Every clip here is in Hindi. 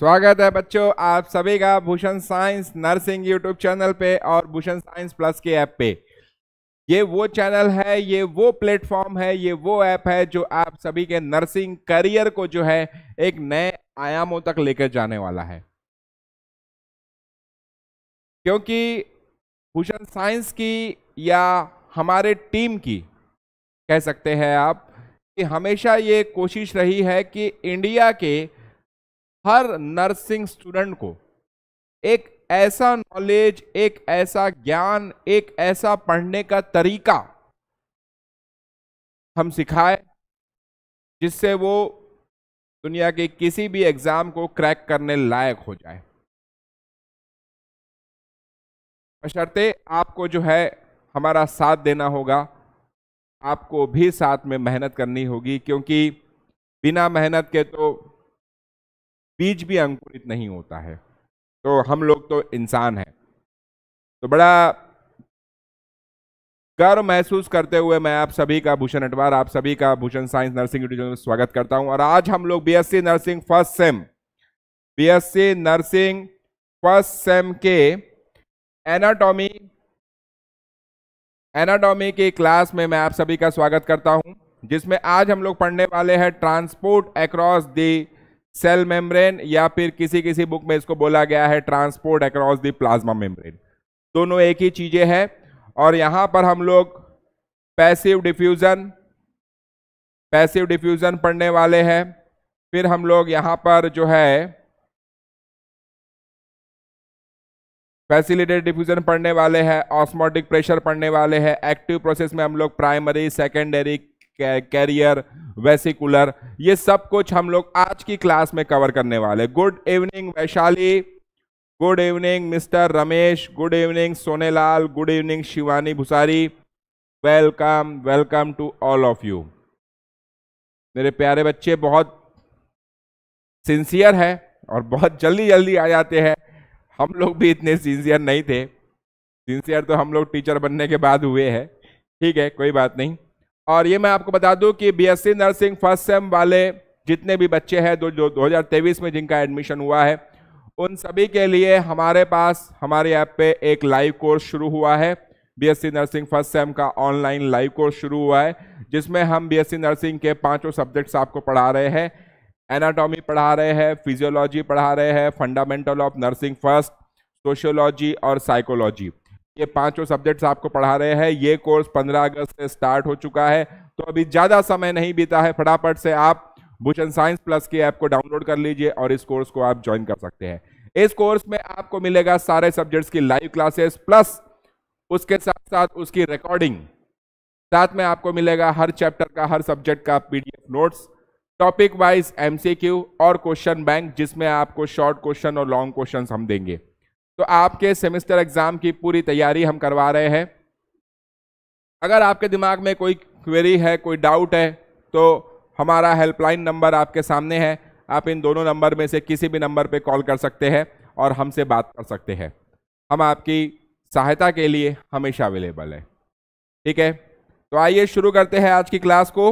स्वागत है बच्चों आप सभी का Bhushan science nursing YouTube channel पे और भूषण साइंस प्लस के ऐप पे ये वो चैनल है ये वो प्लेटफॉर्म है ये वो ऐप है जो आप सभी के नर्सिंग करियर को जो है एक नए आयामों तक लेकर जाने वाला है क्योंकि भूषण साइंस की या हमारे टीम की कह सकते हैं आप कि हमेशा ये कोशिश रही है कि इंडिया के हर नर्सिंग स्टूडेंट को एक ऐसा नॉलेज एक ऐसा ज्ञान एक ऐसा पढ़ने का तरीका हम सिखाए जिससे वो दुनिया के किसी भी एग्जाम को क्रैक करने लायक हो जाए बशर्ते आपको जो है हमारा साथ देना होगा आपको भी साथ में मेहनत करनी होगी क्योंकि बिना मेहनत के तो बीज भी अंकुरित नहीं होता है तो हम लोग तो इंसान हैं तो बड़ा गर्व महसूस करते हुए मैं आप सभी का भूषण अटवार आप सभी का भूषण साइंस नर्सिंग यूट्यूब में स्वागत करता हूं और आज हम लोग BSc nursing first sem BSc nursing first sem के एनाटॉमी एनाटॉमी की क्लास में मैं आप सभी का स्वागत करता हूं जिसमें आज हम लोग पढ़ने वाले हैं transport across the cell membrane या फिर किसी किसी बुक में इसको बोला गया है transport across the plasma membrane दोनों एक ही चीजें हैं और यहां पर हम लोग पैसिव डिफ्यूजन पैसिव डिफ्यूजन पढ़ने वाले हैं फिर हम लोग यहां पर जो है फैसिलिटेड डिफ्यूजन पढ़ने वाले हैं ऑस्मोटिक प्रेशर पढ़ने वाले हैं एक्टिव प्रोसेस में हम लोग प्राइमरी सेकेंडरी कैरियर वेसिकुलर ये सब कुछ हम लोग आज की क्लास में कवर करने वाले good evening Vaishali good evening mister Ramesh good evening Sonelal good evening Shivani Bhusari welcome welcome to all of you मेरे प्यारे बच्चे बहुत सिंसियर है और बहुत जल्दी जल्दी आ जाते हैं हम लोग भी इतने सिंसियर नहीं थे सिंसियर तो हम लोग टीचर बनने के बाद हुए हैं ठीक है कोई बात नहीं और ये मैं आपको बता दूं कि बीएससी नर्सिंग फर्स्ट सेम वाले जितने भी बच्चे हैं दो दो हज़ार में जिनका एडमिशन हुआ है उन सभी के लिए हमारे पास हमारे ऐप पे एक लाइव कोर्स शुरू हुआ है बीएससी नर्सिंग फर्स्ट सेम का ऑनलाइन लाइव कोर्स शुरू हुआ है जिसमें हम बीएससी नर्सिंग के पांचों सब्जेक्ट्स आपको पढ़ा रहे हैं एनाटॉमी पढ़ा रहे हैं फिजियोलॉजी पढ़ा रहे हैं fundamental of nursing first sociology और साइकोलॉजी ये पांचों सब्जेक्ट्स आपको पढ़ा रहे हैं ये कोर्स 15 अगस्त से स्टार्ट हो चुका है तो अभी ज़्यादा समय नहीं बीता है फटाफट से आप भूषण साइंस प्लस की ऐप को डाउनलोड कर लीजिए और इस कोर्स को आप ज्वाइन कर सकते हैं इस कोर्स में आपको मिलेगा सारे सब्जेक्ट्स की लाइव क्लासेस प्लस उसके साथ साथ उसकी रिकॉर्डिंग साथ में आपको मिलेगा हर चैप्टर का हर सब्जेक्ट का PDF notes topic wise MCQ और क्वेश्चन बैंक जिसमें आपको शॉर्ट क्वेश्चन और लॉन्ग क्वेश्चन हम देंगे तो आपके सेमेस्टर एग्जाम की पूरी तैयारी हम करवा रहे हैं अगर आपके दिमाग में कोई क्वेरी है कोई डाउट है तो हमारा हेल्पलाइन नंबर आपके सामने है आप इन दोनों नंबर में से किसी भी नंबर पर कॉल कर सकते हैं और हमसे बात कर सकते हैं हम आपकी सहायता के लिए हमेशा अवेलेबल है ठीक है तो आइए शुरू करते हैं आज की क्लास को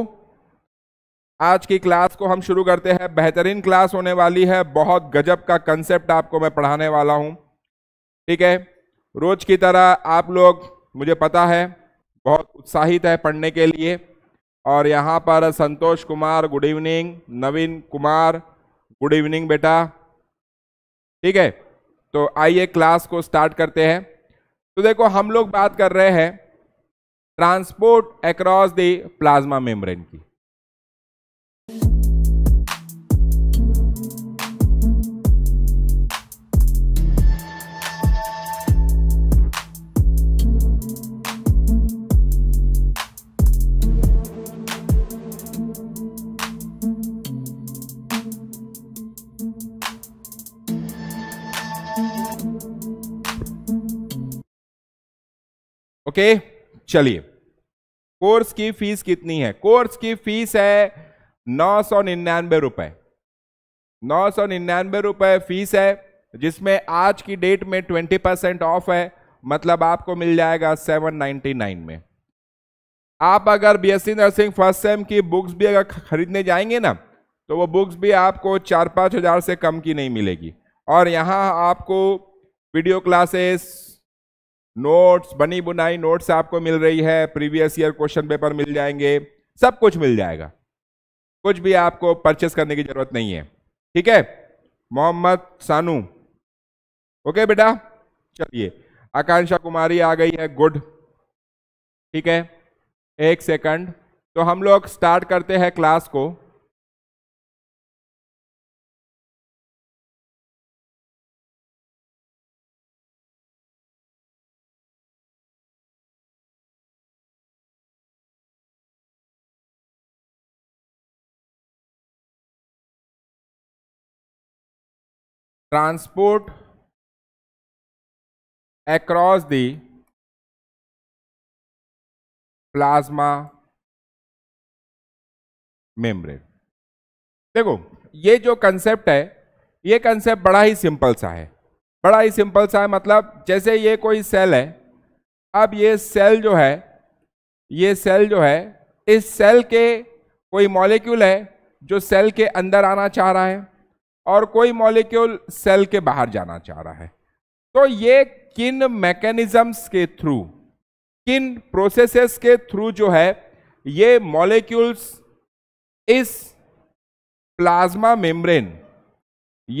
आज की क्लास को हम शुरू करते हैं बेहतरीन क्लास होने वाली है बहुत गजब का कंसेप्ट आपको मैं पढ़ाने वाला हूँ ठीक है रोज की तरह आप लोग मुझे पता है बहुत उत्साहित है पढ़ने के लिए और यहाँ पर Santosh Kumar good evening Naveen Kumar good evening बेटा ठीक है तो आइए क्लास को स्टार्ट करते हैं तो देखो हम लोग बात कर रहे हैं transport across the plasma membrane की ओके चलिए कोर्स की फीस कितनी है कोर्स की फीस है नौ सौ निन्यानबे रुपए नौ सौ निन्यानबे रुपए फीस है जिसमें आज की डेट में ट्वेंटी परसेंट ऑफ है मतलब आपको मिल जाएगा सेवन नाइन्टी नाइन में आप अगर बीएससी नर्सिंग फर्स्ट सेम की बुक्स भी अगर खरीदने जाएंगे ना तो वो बुक्स भी आपको चार पाँच हज़ार से कम की नहीं मिलेगी और यहाँ आपको वीडियो क्लासेस नोट्स बनी बुनाई नोट्स आपको मिल रही है प्रीवियस ईयर क्वेश्चन पेपर मिल जाएंगे सब कुछ मिल जाएगा कुछ भी आपको परचेस करने की जरूरत नहीं है ठीक है मोहम्मद सानू ओके बेटा चलिए आकांक्षा कुमारी आ गई है गुड ठीक है एक सेकंड तो हम लोग स्टार्ट करते हैं क्लास को transport across the plasma membrane देखो ये जो कंसेप्ट है ये कंसेप्ट बड़ा ही सिंपल सा है बड़ा ही सिंपल सा है मतलब जैसे ये कोई सेल है अब ये सेल जो है ये सेल जो है इस सेल के कोई मॉलिक्यूल है जो सेल के अंदर आना चाह रहा है और कोई मॉलिक्यूल सेल के बाहर जाना चाह रहा है तो ये किन मैकेनिज्म्स के थ्रू किन प्रोसेसेस के थ्रू जो है ये मॉलिक्यूल्स इस प्लाज्मा मेम्ब्रेन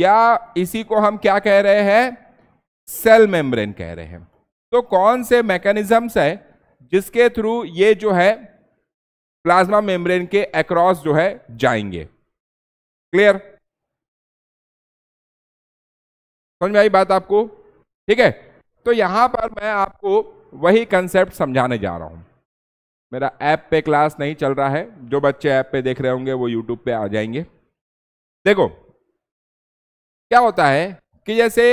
या इसी को हम क्या कह रहे हैं सेल मेम्ब्रेन कह रहे हैं तो कौन से मैकेनिज्म्स है जिसके थ्रू ये जो है प्लाज्मा मेम्ब्रेन के अक्रॉस जो है जाएंगे क्लियर समझ में आई बात आपको ठीक है तो यहां पर मैं आपको वही कंसेप्ट समझाने जा रहा हूं मेरा ऐप पे क्लास नहीं चल रहा है जो बच्चे ऐप पे देख रहे होंगे वो यूट्यूब पे आ जाएंगे देखो क्या होता है कि जैसे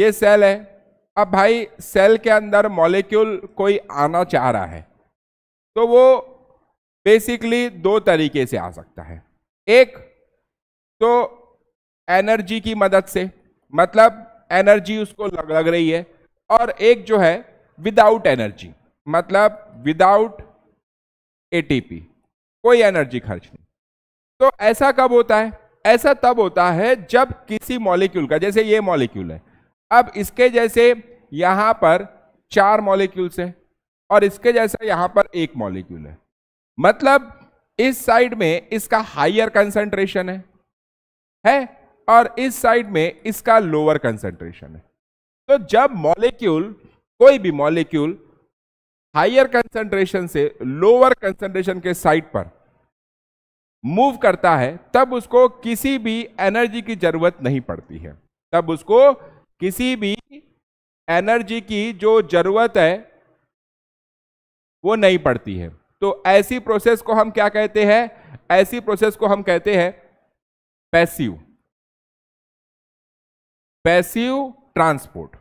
ये सेल है अब भाई सेल के अंदर मॉलिक्यूल कोई आना चाह रहा है तो वो बेसिकली दो तरीके से आ सकता है एक तो एनर्जी की मदद से मतलब एनर्जी उसको लग लग रही है और एक जो है विदाउट एनर्जी मतलब विदाउट एटीपी कोई एनर्जी खर्च नहीं तो ऐसा कब होता है ऐसा तब होता है जब किसी मॉलिक्यूल का जैसे ये मॉलिक्यूल है अब इसके जैसे यहां पर चार मॉलिक्यूल्स है और इसके जैसा यहां पर एक मॉलिक्यूल है मतलब इस साइड में इसका हायर कंसंट्रेशन है है और इस साइड में इसका लोअर कंसेंट्रेशन है तो जब मॉलिक्यूल कोई भी मॉलिक्यूल हायर कंसेंट्रेशन से लोअर कंसेंट्रेशन के साइड पर मूव करता है तब उसको किसी भी एनर्जी की जरूरत नहीं पड़ती है तब उसको किसी भी एनर्जी की जो जरूरत है वो नहीं पड़ती है तो ऐसी प्रोसेस को हम क्या कहते हैं ऐसी प्रोसेस को हम कहते हैं पैसिव पैसिव ट्रांसपोर्ट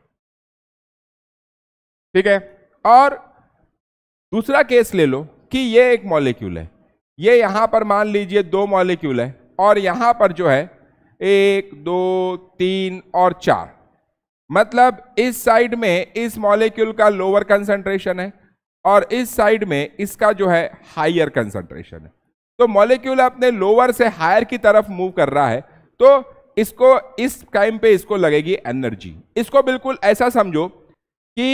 ठीक है और दूसरा केस ले लो कि ये एक मॉलिक्यूल है ये यहां पर मान लीजिए दो मॉलिक्यूल है और यहां पर जो है एक दो तीन और चार मतलब इस साइड में इस मॉलिक्यूल का लोअर कंसंट्रेशन है और इस साइड में इसका जो है हायर कंसंट्रेशन है तो मॉलिक्यूल अपने लोअर से हायर की तरफ मूव कर रहा है तो इसको इस टाइम पे इसको लगेगी एनर्जी इसको बिल्कुल ऐसा समझो कि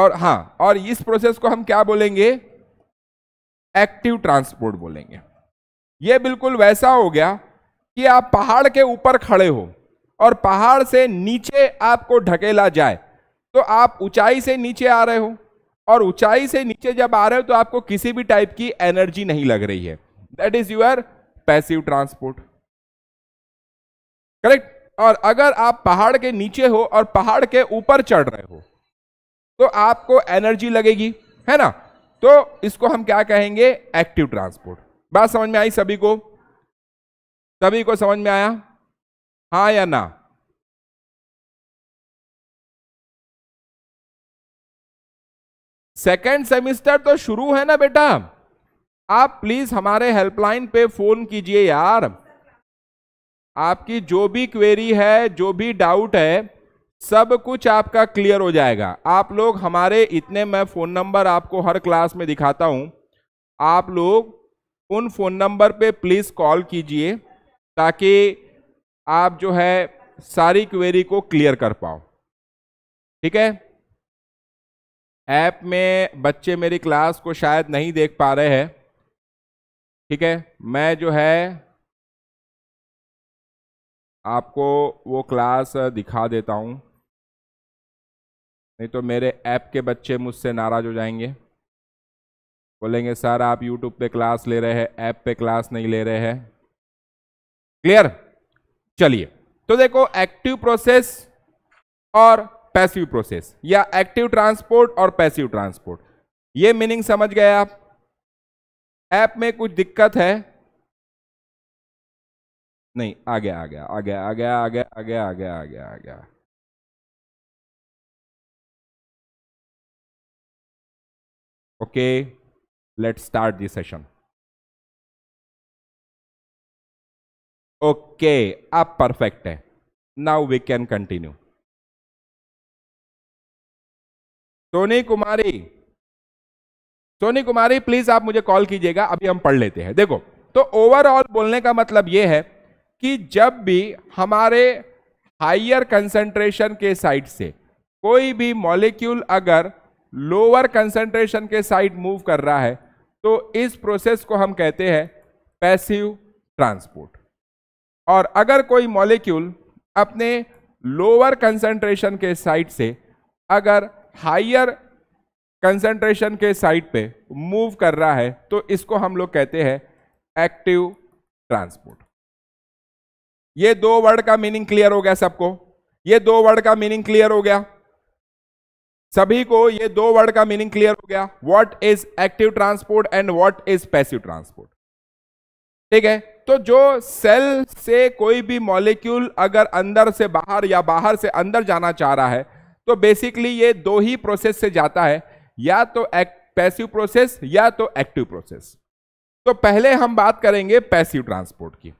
और हाँ और इस प्रोसेस को हम क्या बोलेंगे एक्टिव ट्रांसपोर्ट बोलेंगे ये बिल्कुल वैसा हो गया कि आप पहाड़ के ऊपर खड़े हो और पहाड़ से नीचे आपको ढकेला जाए तो आप ऊंचाई से नीचे आ रहे हो और ऊंचाई से नीचे जब आ रहे हो तो आपको किसी भी टाइप की एनर्जी नहीं लग रही है that is your passive transport correct और अगर आप पहाड़ के नीचे हो और पहाड़ के ऊपर चढ़ रहे हो तो आपको एनर्जी लगेगी है ना तो इसको हम क्या कहेंगे एक्टिव ट्रांसपोर्ट बात समझ में आई सभी को सभी को समझ में आया हाँ या ना सेकेंड सेमिस्टर तो शुरू है ना बेटा आप प्लीज हमारे हेल्पलाइन पे फोन कीजिए यार आपकी जो भी क्वेरी है जो भी डाउट है सब कुछ आपका क्लियर हो जाएगा आप लोग हमारे इतने मैं फ़ोन नंबर आपको हर क्लास में दिखाता हूँ आप लोग उन फ़ोन नंबर पे प्लीज़ कॉल कीजिए ताकि आप जो है सारी क्वेरी को क्लियर कर पाओ ठीक है ऐप में बच्चे मेरी क्लास को शायद नहीं देख पा रहे हैं ठीक है मैं जो है आपको वो क्लास दिखा देता हूँ नहीं तो मेरे ऐप के बच्चे मुझसे नाराज़ हो जाएंगे बोलेंगे सर आप यूट्यूब पे क्लास ले रहे हैं ऐप पे क्लास नहीं ले रहे हैं क्लियर चलिए तो देखो एक्टिव प्रोसेस और पैसिव प्रोसेस या एक्टिव ट्रांसपोर्ट और पैसिव ट्रांसपोर्ट ये मीनिंग समझ गए आप ऐप में कुछ दिक्कत है नहीं आ गया आ गया आ गया आ गया आ गया आ गया आ गया आ गया आ गया okay let start this session okay आप परफेक्ट है now we can continue Soni Kumari Soni Kumari please आप मुझे कॉल कीजिएगा अभी हम पढ़ लेते हैं देखो तो ओवरऑल बोलने का मतलब यह है कि जब भी हमारे हायर कंसंट्रेशन के साइड से कोई भी मॉलिक्यूल अगर लोअर कंसंट्रेशन के साइड मूव कर रहा है तो इस प्रोसेस को हम कहते हैं पैसिव ट्रांसपोर्ट और अगर कोई मॉलिक्यूल अपने लोअर कंसंट्रेशन के साइड से अगर हायर कंसंट्रेशन के साइड पे मूव कर रहा है तो इसको हम लोग कहते हैं एक्टिव ट्रांसपोर्ट ये दो वर्ड का मीनिंग क्लियर हो गया सबको ये दो वर्ड का मीनिंग क्लियर हो गया सभी को ये दो वर्ड का मीनिंग क्लियर हो गया what is active transport and what is passive transport ठीक है तो जो सेल से कोई भी मॉलिक्यूल अगर अंदर से बाहर या बाहर से अंदर जाना चाह रहा है तो बेसिकली ये दो ही प्रोसेस से जाता है या तो पैसिव प्रोसेस या तो एक्टिव प्रोसेस तो पहले हम बात करेंगे पैसिव ट्रांसपोर्ट की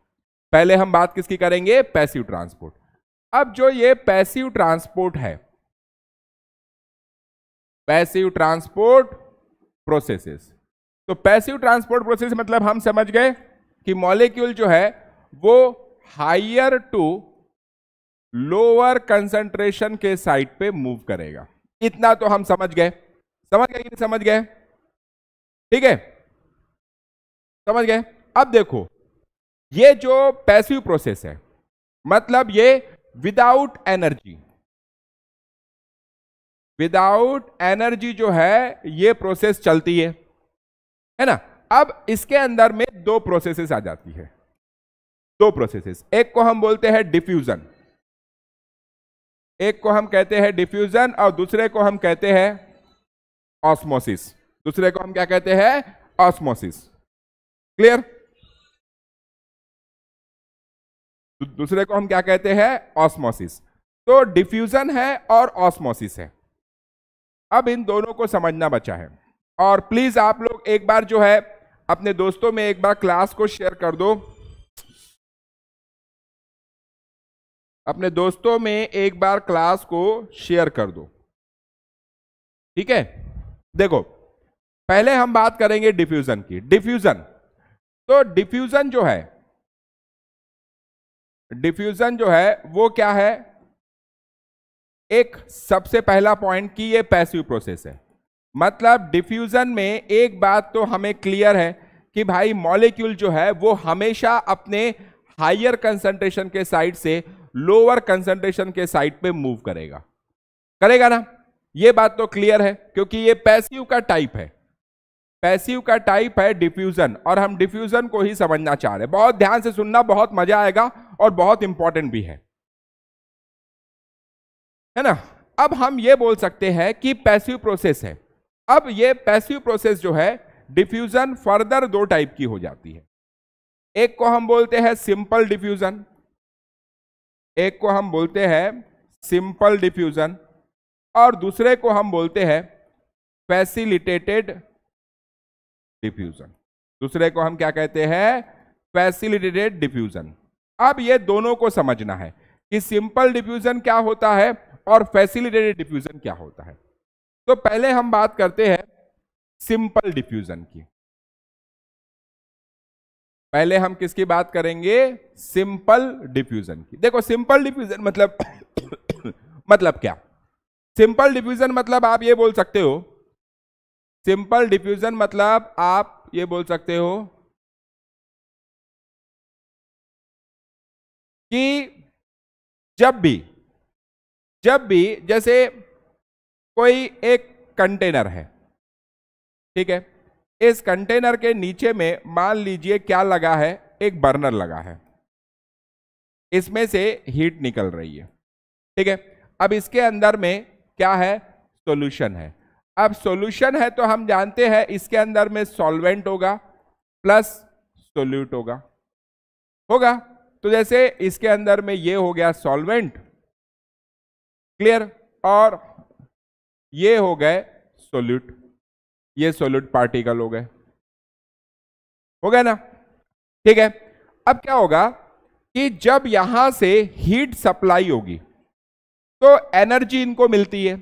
पहले हम बात किसकी करेंगे पैसिव ट्रांसपोर्ट अब जो ये पैसिव ट्रांसपोर्ट है पैसिव ट्रांसपोर्ट प्रोसेसेस तो पैसिव ट्रांसपोर्ट प्रोसेस मतलब हम समझ गए कि मॉलिक्यूल जो है वो हायर टू लोअर कंसंट्रेशन के साइड पे मूव करेगा इतना तो हम समझ गए समझ गए कि नहीं समझ गए ठीक है समझ गए अब देखो ये जो पैसिव प्रोसेस है मतलब ये विदाउट एनर्जी विदाउट एनर्जी जो है ये प्रोसेस चलती है है ना अब इसके अंदर में दो प्रोसेसेस आ जाती है दो प्रोसेसेस एक को हम बोलते हैं डिफ्यूजन एक को हम कहते हैं डिफ्यूजन और दूसरे को हम कहते हैं ऑस्मोसिस दूसरे को हम क्या कहते हैं ऑस्मोसिस क्लियर तो दूसरे को हम क्या कहते हैं ऑस्मोसिस तो डिफ्यूजन है और ऑस्मोसिस है अब इन दोनों को समझना बचा है और प्लीज आप लोग एक बार जो है अपने दोस्तों में एक बार क्लास को शेयर कर दो अपने दोस्तों में एक बार क्लास को शेयर कर दो ठीक है देखो पहले हम बात करेंगे डिफ्यूजन की डिफ्यूजन तो डिफ्यूजन जो है डिफ्यूजन जो है वो क्या है एक सबसे पहला पॉइंट कि ये पैसिव प्रोसेस है मतलब डिफ्यूजन में एक बात तो हमें क्लियर है कि भाई मॉलिक्यूल जो है वो हमेशा अपने हायर कंसंट्रेशन के साइड से लोअर कंसंट्रेशन के साइड पे मूव करेगा करेगा ना ये बात तो क्लियर है क्योंकि ये पैसिव का टाइप है पैसिव का टाइप है डिफ्यूजन और हम डिफ्यूजन को ही समझना चाह रहे हैं बहुत ध्यान से सुनना बहुत मजा आएगा और बहुत इंपॉर्टेंट भी है है ना अब हम ये बोल सकते हैं कि पैसिव प्रोसेस है अब ये पैसिव प्रोसेस जो है डिफ्यूजन फर्दर दो टाइप की हो जाती है एक को हम बोलते हैं सिंपल डिफ्यूजन एक को हम बोलते हैं सिंपल डिफ्यूजन और दूसरे को हम बोलते हैं फैसिलिटेटेड डिफ्यूजन दूसरे को हम क्या कहते हैं फैसिलिटेटेड डिफ्यूजन अब ये दोनों को समझना है कि सिंपल डिफ्यूजन क्या होता है और फैसिलिटेटेड डिफ्यूजन क्या होता है तो पहले हम बात करते हैं सिंपल डिफ्यूजन की पहले हम किसकी बात करेंगे सिंपल डिफ्यूजन की देखो सिंपल डिफ्यूजन मतलब मतलब क्या सिंपल डिफ्यूजन मतलब आप ये बोल सकते हो सिंपल डिफ्यूजन मतलब आप ये बोल सकते हो कि जब भी जब भी जैसे कोई एक कंटेनर है ठीक है इस कंटेनर के नीचे में मान लीजिए क्या लगा है एक बर्नर लगा है इसमें से हीट निकल रही है ठीक है अब इसके अंदर में क्या है सॉल्यूशन है अब सॉल्यूशन है तो हम जानते हैं इसके अंदर में सॉल्वेंट होगा प्लस सोल्यूट होगा होगा तो जैसे इसके अंदर में ये हो गया सॉल्वेंट क्लियर और ये हो गए सोल्यूट ये सोल्यूट पार्टिकल हो गए हो गया ना ठीक है अब क्या होगा कि जब यहां से हीट सप्लाई होगी तो एनर्जी इनको मिलती है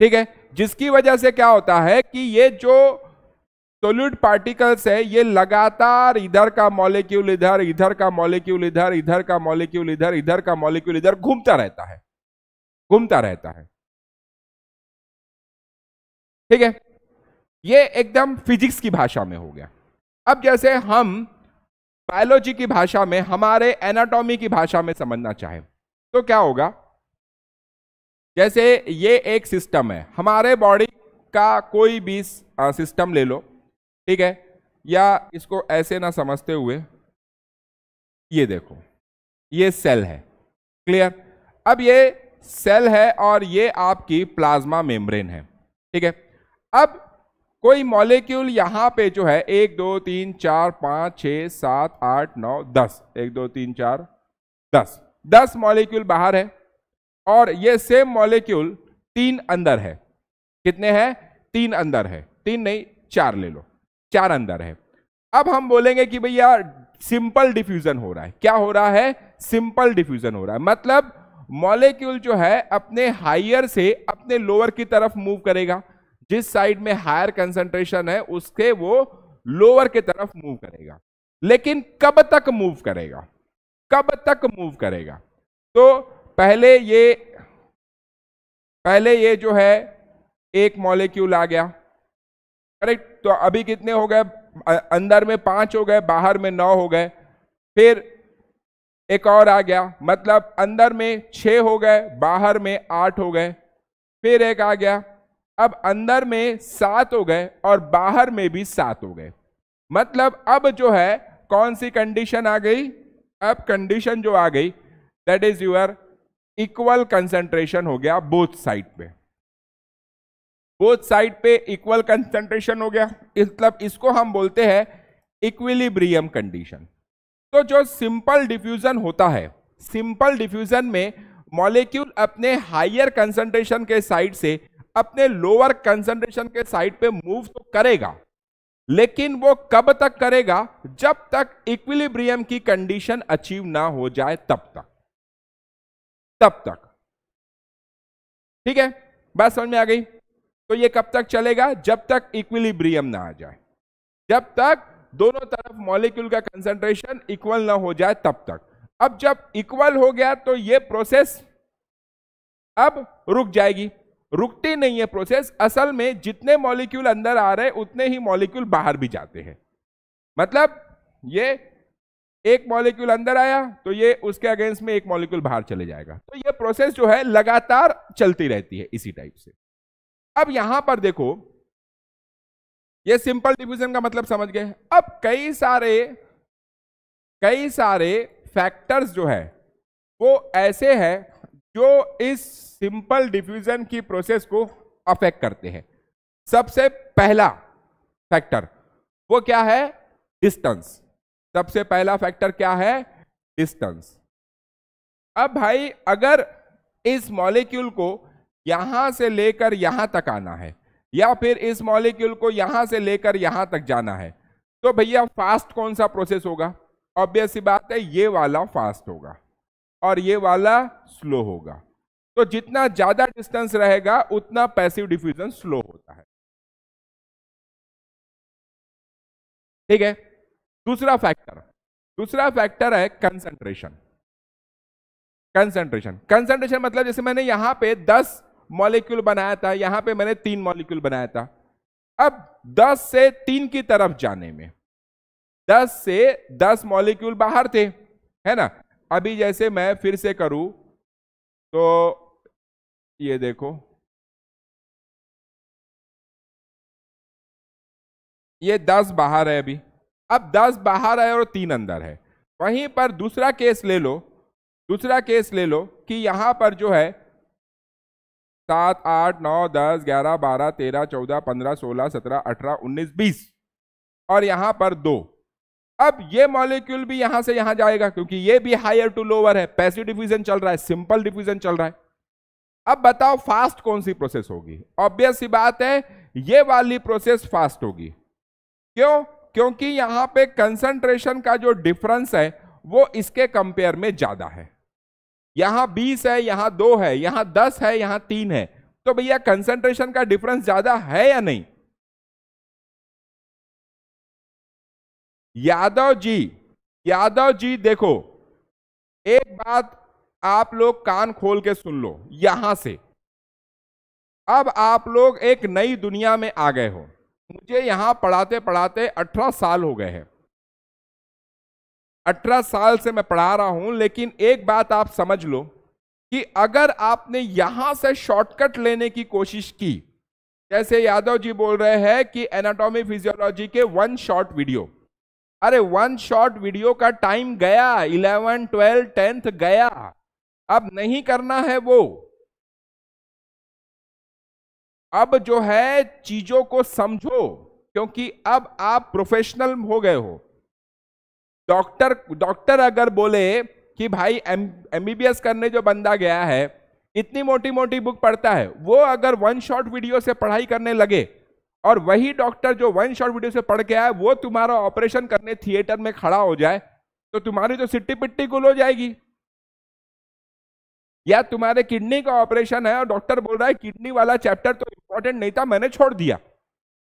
ठीक है जिसकी वजह से क्या होता है कि ये जो सोल्यूट पार्टिकल्स है ये लगातार इधर का मॉलिक्यूल इधर इधर का मॉलिक्यूल इधर इधर का मॉलिक्यूल इधर इधर का मॉलिक्यूल इधर घूमता रहता है घूमता रहता है ठीक है ये एकदम फिजिक्स की भाषा में हो गया अब जैसे हम बायोलॉजी की भाषा में हमारे एनाटॉमी की भाषा में समझना चाहें तो क्या होगा जैसे ये एक सिस्टम है हमारे बॉडी का कोई भी सिस्टम ले लो ठीक है या इसको ऐसे ना समझते हुए ये देखो ये सेल है क्लियर अब ये सेल है और ये आपकी प्लाज्मा मेम्ब्रेन है ठीक है अब कोई मॉलिक्यूल यहां पे जो है एक दो तीन चार पांच छ सात आठ नौ दस एक दो तीन चार दस दस मॉलिक्यूल बाहर है और ये सेम मॉलिक्यूल तीन अंदर है कितने हैं तीन अंदर है तीन नहीं चार ले लो चार अंदर है अब हम बोलेंगे कि भैया सिंपल डिफ्यूजन हो रहा है क्या हो रहा है सिंपल डिफ्यूजन हो रहा है मतलब मॉलिक्यूल जो है अपने हायर से अपने लोअर की तरफ मूव करेगा जिस साइड में हायर कंसंट्रेशन है उसके वो लोअर के तरफ मूव करेगा लेकिन कब तक मूव करेगा कब तक मूव करेगा तो पहले ये पहले ये जो है एक मॉलिक्यूल आ गया करेक्ट तो अभी कितने हो गए अंदर में पांच हो गए बाहर में नौ हो गए फिर एक और आ गया मतलब अंदर में छ हो गए बाहर में आठ हो गए फिर एक आ गया अब अंदर में सात हो गए और बाहर में भी सात हो गए मतलब अब जो है कौन सी कंडीशन आ गई अब कंडीशन जो आ गई that is your equal concentration हो गया बोथ साइड पे बोथ साइड पे इक्वल कंसंट्रेशन हो गया मतलब इसको हम बोलते हैं इक्विलिब्रियम कंडीशन तो जो सिंपल डिफ्यूजन होता है सिंपल डिफ्यूजन में मॉलिक्यूल अपने हायर कंसंट्रेशन के साइड से अपने लोअर कंसंट्रेशन के साइड पे मूव तो करेगा लेकिन वो कब तक करेगा जब तक इक्विलिब्रियम की कंडीशन अचीव ना हो जाए तब तक तब तक ठीक है बात समझ में आ गई तो ये कब तक चलेगा जब तक इक्विलिब्रियम ना आ जाए जब तक दोनों तरफ मॉलिक्यूल का कंसंट्रेशन इक्वल ना हो जाए तब तक अब जब इक्वल हो गया तो ये प्रोसेस अब रुक जाएगी रुकती नहीं है प्रोसेस असल में जितने मॉलिक्यूल अंदर आ रहे उतने ही मॉलिक्यूल बाहर भी जाते हैं मतलब ये एक मॉलिक्यूल अंदर आया तो ये उसके अगेंस्ट में एक मॉलिक्यूल बाहर चले जाएगा तो ये प्रोसेस जो है लगातार चलती रहती है इसी टाइप से अब यहां पर देखो ये सिंपल डिवीजन का मतलब समझ गए अब कई सारे कई सारे फैक्टर्स जो है वो ऐसे हैं जो इस सिंपल डिफ्यूजन की प्रोसेस को अफेक्ट करते हैं सबसे पहला फैक्टर वो क्या है डिस्टेंस सबसे पहला फैक्टर क्या है डिस्टेंस अब भाई अगर इस मॉलिक्यूल को यहां से लेकर यहां तक आना है या फिर इस मॉलिक्यूल को यहां से लेकर यहां तक जाना है तो भैया फास्ट कौन सा प्रोसेस होगा ऑब्वियस सी बात है ये वाला फास्ट होगा और ये वाला स्लो होगा तो जितना ज्यादा डिस्टेंस रहेगा उतना पैसिव डिफ्यूजन स्लो होता है ठीक है दूसरा फैक्टर दूसरा फैक्टर है कंसंट्रेशन कंसंट्रेशन कंसंट्रेशन मतलब जैसे मैंने यहां पे मॉलिक्यूल बनाया था यहां पे मैंने तीन मॉलिक्यूल बनाया था अब 10 से तीन की तरफ जाने में 10 से 10 मॉलिक्यूल बाहर थे है ना अभी जैसे मैं फिर से करूं तो ये देखो ये 10 बाहर है अभी अब 10 बाहर है और तीन अंदर है वहीं पर दूसरा केस ले लो दूसरा केस ले लो कि यहां पर जो है सात आठ नौ दस ग्यारह बारह तेरह चौदह पंद्रह सोलह सत्रह अठारह उन्नीस बीस और यहां पर दो अब ये मॉलिक्यूल भी यहां से यहां जाएगा क्योंकि ये भी हायर टू लोअर है पैसिव डिफ्यूजन चल रहा है सिंपल डिफ्यूजन चल रहा है अब बताओ फास्ट कौन सी प्रोसेस होगी ऑब्वियस बात है ये वाली प्रोसेस फास्ट होगी क्यों क्योंकि यहां पे कंसंट्रेशन का जो डिफरेंस है वो इसके कंपेयर में ज्यादा है यहां बीस है यहां दो है यहां दस है यहां तीन है तो भैया कंसंट्रेशन का डिफरेंस ज्यादा है या नहीं यादव जी यादव जी देखो एक बात आप लोग कान खोल के सुन लो यहां से अब आप लोग एक नई दुनिया में आ गए हो मुझे यहां पढ़ाते पढ़ाते अठारह साल हो गए हैं अठारह साल से मैं पढ़ा रहा हूं लेकिन एक बात आप समझ लो कि अगर आपने यहां से शॉर्टकट लेने की कोशिश की जैसे यादव जी बोल रहे हैं कि एनाटॉमी फिजियोलॉजी के वन शॉर्ट वीडियो अरे वन शॉर्ट वीडियो का टाइम गया इलेवन ट्वेल्व टेंथ गया अब नहीं करना है वो अब जो है चीजों को समझो क्योंकि अब आप प्रोफेशनल हो गए हो डॉक्टर डॉक्टर अगर बोले कि भाई एम एम करने जो बंदा गया है इतनी मोटी मोटी बुक पढ़ता है वो अगर वन शॉट वीडियो से पढ़ाई करने लगे और वही डॉक्टर जो वन शॉट वीडियो से पढ़ के आए वो तुम्हारा ऑपरेशन करने थिएटर में खड़ा हो जाए तो तुम्हारी तो सिट्टी पिट्टी गुल हो जाएगी या तुम्हारे किडनी का ऑपरेशन है और डॉक्टर बोल रहा है किडनी वाला चैप्टर तो इंपॉर्टेंट नहीं था मैंने छोड़ दिया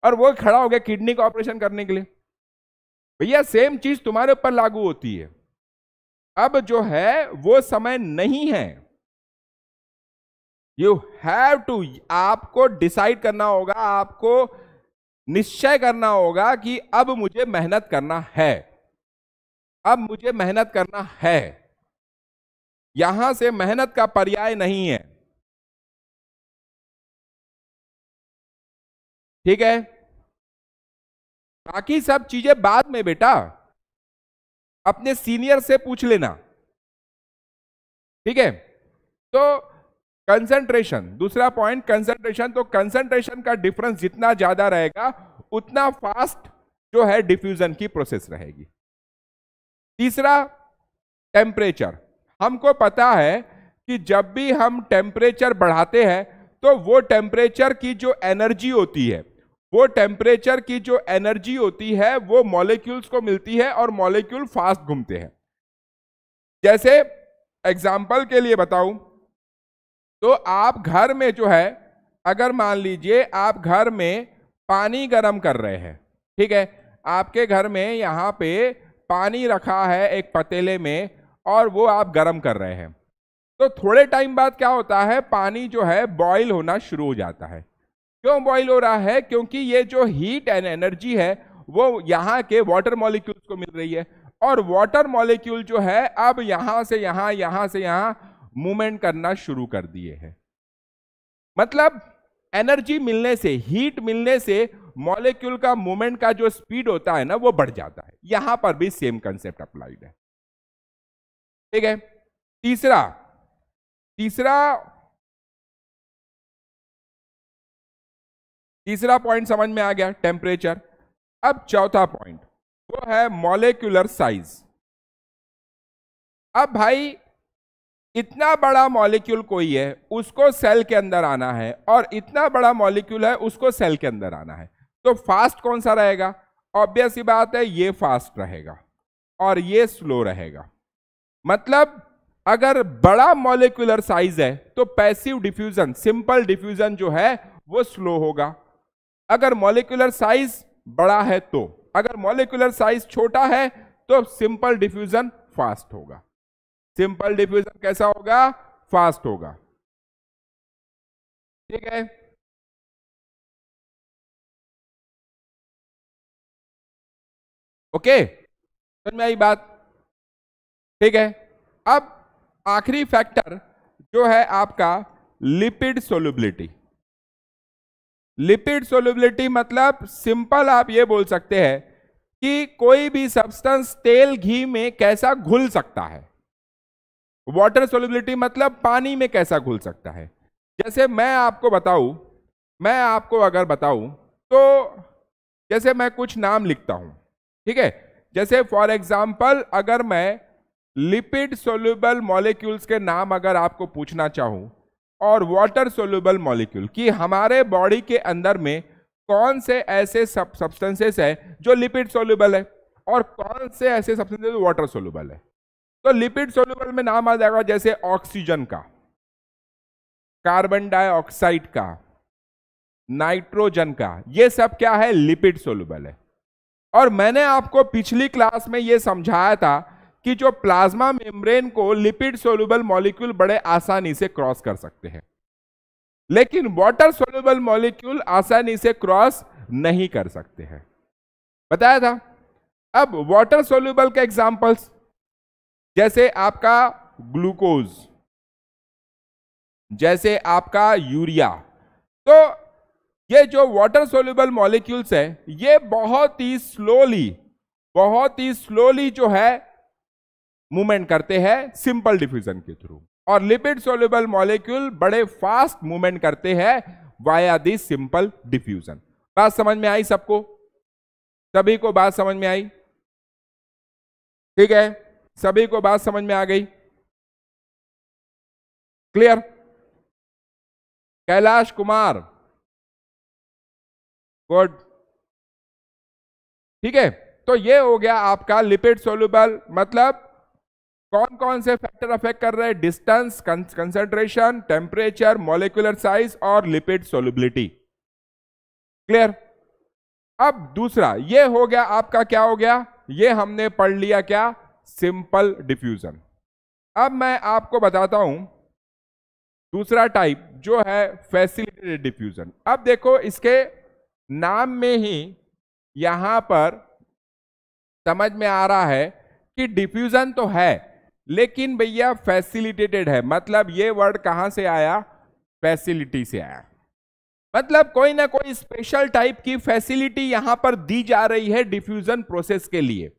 और वो खड़ा हो गया किडनी का ऑपरेशन करने के लिए भैया सेम चीज तुम्हारे ऊपर लागू होती है अब जो है वो समय नहीं है यू हैव टू आपको डिसाइड करना होगा आपको निश्चय करना होगा कि अब मुझे मेहनत करना है अब मुझे मेहनत करना है यहां से मेहनत का पर्याय नहीं है ठीक है बाकी सब चीजें बाद में बेटा अपने सीनियर से पूछ लेना ठीक है तो कंसंट्रेशन दूसरा पॉइंट कंसंट्रेशन तो कंसंट्रेशन का डिफरेंस जितना ज्यादा रहेगा उतना फास्ट जो है डिफ्यूजन की प्रोसेस रहेगी तीसरा टेम्परेचर हमको पता है कि जब भी हम टेम्परेचर बढ़ाते हैं तो वो टेम्परेचर की जो एनर्जी होती है वो टेम्परेचर की जो एनर्जी होती है वो मॉलिक्यूल्स को मिलती है और मॉलिक्यूल फास्ट घूमते हैं जैसे एग्जाम्पल के लिए बताऊं तो आप घर में जो है अगर मान लीजिए आप घर में पानी गर्म कर रहे हैं ठीक है आपके घर में यहाँ पे पानी रखा है एक पतीले में और वो आप गर्म कर रहे हैं तो थोड़े टाइम बाद क्या होता है पानी जो है बॉईल होना शुरू हो जाता है क्यों बॉइल हो रहा है क्योंकि ये जो हीट एंड एनर्जी है वो यहाँ के वाटर मॉलिक्यूल्स को मिल रही है और वाटर मॉलिक्यूल जो है अब यहां से यहां यहां से यहां मूवमेंट करना शुरू कर दिए हैं मतलब एनर्जी मिलने से हीट मिलने से मॉलिक्यूल का मूवमेंट का जो स्पीड होता है ना वो बढ़ जाता है यहां पर भी सेम कंसेप्ट अप्लाइड है ठीक है तीसरा तीसरा तीसरा पॉइंट समझ में आ गया टेम्परेचर अब चौथा पॉइंट वो है मॉलिक्यूलर साइज अब भाई इतना बड़ा मॉलिक्यूल कोई है उसको सेल के अंदर आना है और इतना बड़ा मॉलिक्यूल है उसको सेल के अंदर आना है तो फास्ट कौन सा रहेगा ऑब्वियस ही बात है ये फास्ट रहेगा और ये स्लो रहेगा मतलब अगर बड़ा मॉलिक्यूलर साइज है तो पैसिव डिफ्यूजन सिंपल डिफ्यूजन जो है वो स्लो होगा अगर मॉलिकुलर साइज बड़ा है तो अगर मॉलिकुलर साइज छोटा है तो सिंपल डिफ्यूजन फास्ट होगा सिंपल डिफ्यूजन कैसा होगा फास्ट होगा ठीक है ओके समझ में आई बात ठीक है अब आखिरी फैक्टर जो है आपका लिपिड सोल्यूबिलिटी लिपिड सोल्यूबिलिटी मतलब सिंपल आप ये बोल सकते हैं कि कोई भी सब्सटेंस तेल घी में कैसा घुल सकता है वाटर सोल्यूबिलिटी मतलब पानी में कैसा घुल सकता है जैसे मैं आपको बताऊं मैं आपको अगर बताऊं तो जैसे मैं कुछ नाम लिखता हूं ठीक है जैसे फॉर एग्जाम्पल अगर मैं लिपिड सोल्यूबल मॉलिक्यूल्स के नाम अगर आपको पूछना चाहूं और वाटर सोल्यूबल मॉलिक्यूल कि हमारे बॉडी के अंदर में कौन से ऐसे सब्सटेंसेस है जो लिपिड सोल्यूबल है और कौन से ऐसे सब्सटेंसेस वाटर सोल्यूबल है तो लिपिड सोल्यूबल में नाम आ जाएगा जैसे ऑक्सीजन का कार्बन डाइऑक्साइड का नाइट्रोजन का ये सब क्या है लिपिड सोल्यूबल है और मैंने आपको पिछली क्लास में ये समझाया था कि जो प्लाज्मा मेम्ब्रेन को लिपिड सोल्यूबल मॉलिक्यूल बड़े आसानी से क्रॉस कर सकते हैं लेकिन वाटर सोल्यूबल मॉलिक्यूल आसानी से क्रॉस नहीं कर सकते हैं बताया था अब वाटर सोल्यूबल के एग्जाम्पल्स जैसे आपका ग्लूकोज जैसे आपका यूरिया तो ये जो वाटर सोल्यूबल मॉलिक्यूल्स है ये बहुत ही स्लोली बहुत ही स्लोली जो है मूवमेंट करते हैं सिंपल डिफ्यूजन के थ्रू और लिपिड सोल्यूबल मॉलिक्यूल बड़े फास्ट मूवमेंट करते हैं वाया दी सिंपल डिफ्यूजन बात समझ में आई सबको सभी को बात समझ में आई ठीक है सभी को बात समझ में आ गई क्लियर कैलाश कुमार गुड ठीक है तो ये हो गया आपका लिपिड सोल्यूबल मतलब कौन कौन से फैक्टर अफेक्ट कर रहे हैं distance concentration temperature molecular size और लिपिड सोलिबिलिटी क्लियर अब दूसरा ये हो गया आपका क्या हो गया ये हमने पढ़ लिया क्या सिंपल डिफ्यूजन अब मैं आपको बताता हूं दूसरा टाइप जो है फैसिलिटेटेड डिफ्यूजन अब देखो इसके नाम में ही यहां पर समझ में आ रहा है कि डिफ्यूजन तो है लेकिन भैया फैसिलिटेटेड है मतलब ये वर्ड कहां से आया फैसिलिटी से आया मतलब कोई ना कोई स्पेशल टाइप की फैसिलिटी यहां पर दी जा रही है डिफ्यूजन प्रोसेस के लिए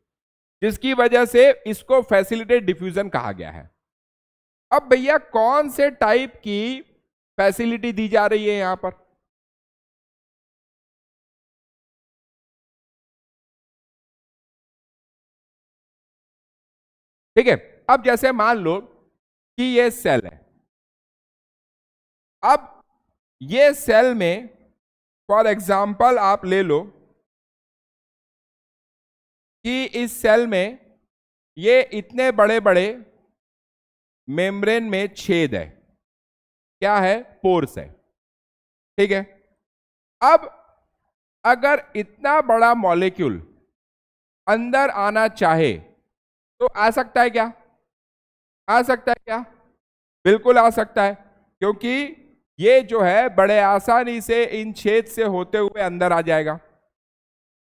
जिसकी वजह से इसको फैसिलिटेड डिफ्यूजन कहा गया है अब भैया कौन से टाइप की फैसिलिटी दी जा रही है यहां पर ठीक है अब जैसे मान लो कि ये सेल है अब ये सेल में फॉर एग्जाम्पल आप ले लो कि इस सेल में ये इतने बड़े बड़े मेम्ब्रेन में छेद है क्या है पोर्स है ठीक है अब अगर इतना बड़ा मॉलिक्यूल अंदर आना चाहे तो आ सकता है क्या आ सकता है क्या बिल्कुल आ सकता है क्योंकि ये जो है बड़े आसानी से इन छेद से होते हुए अंदर आ जाएगा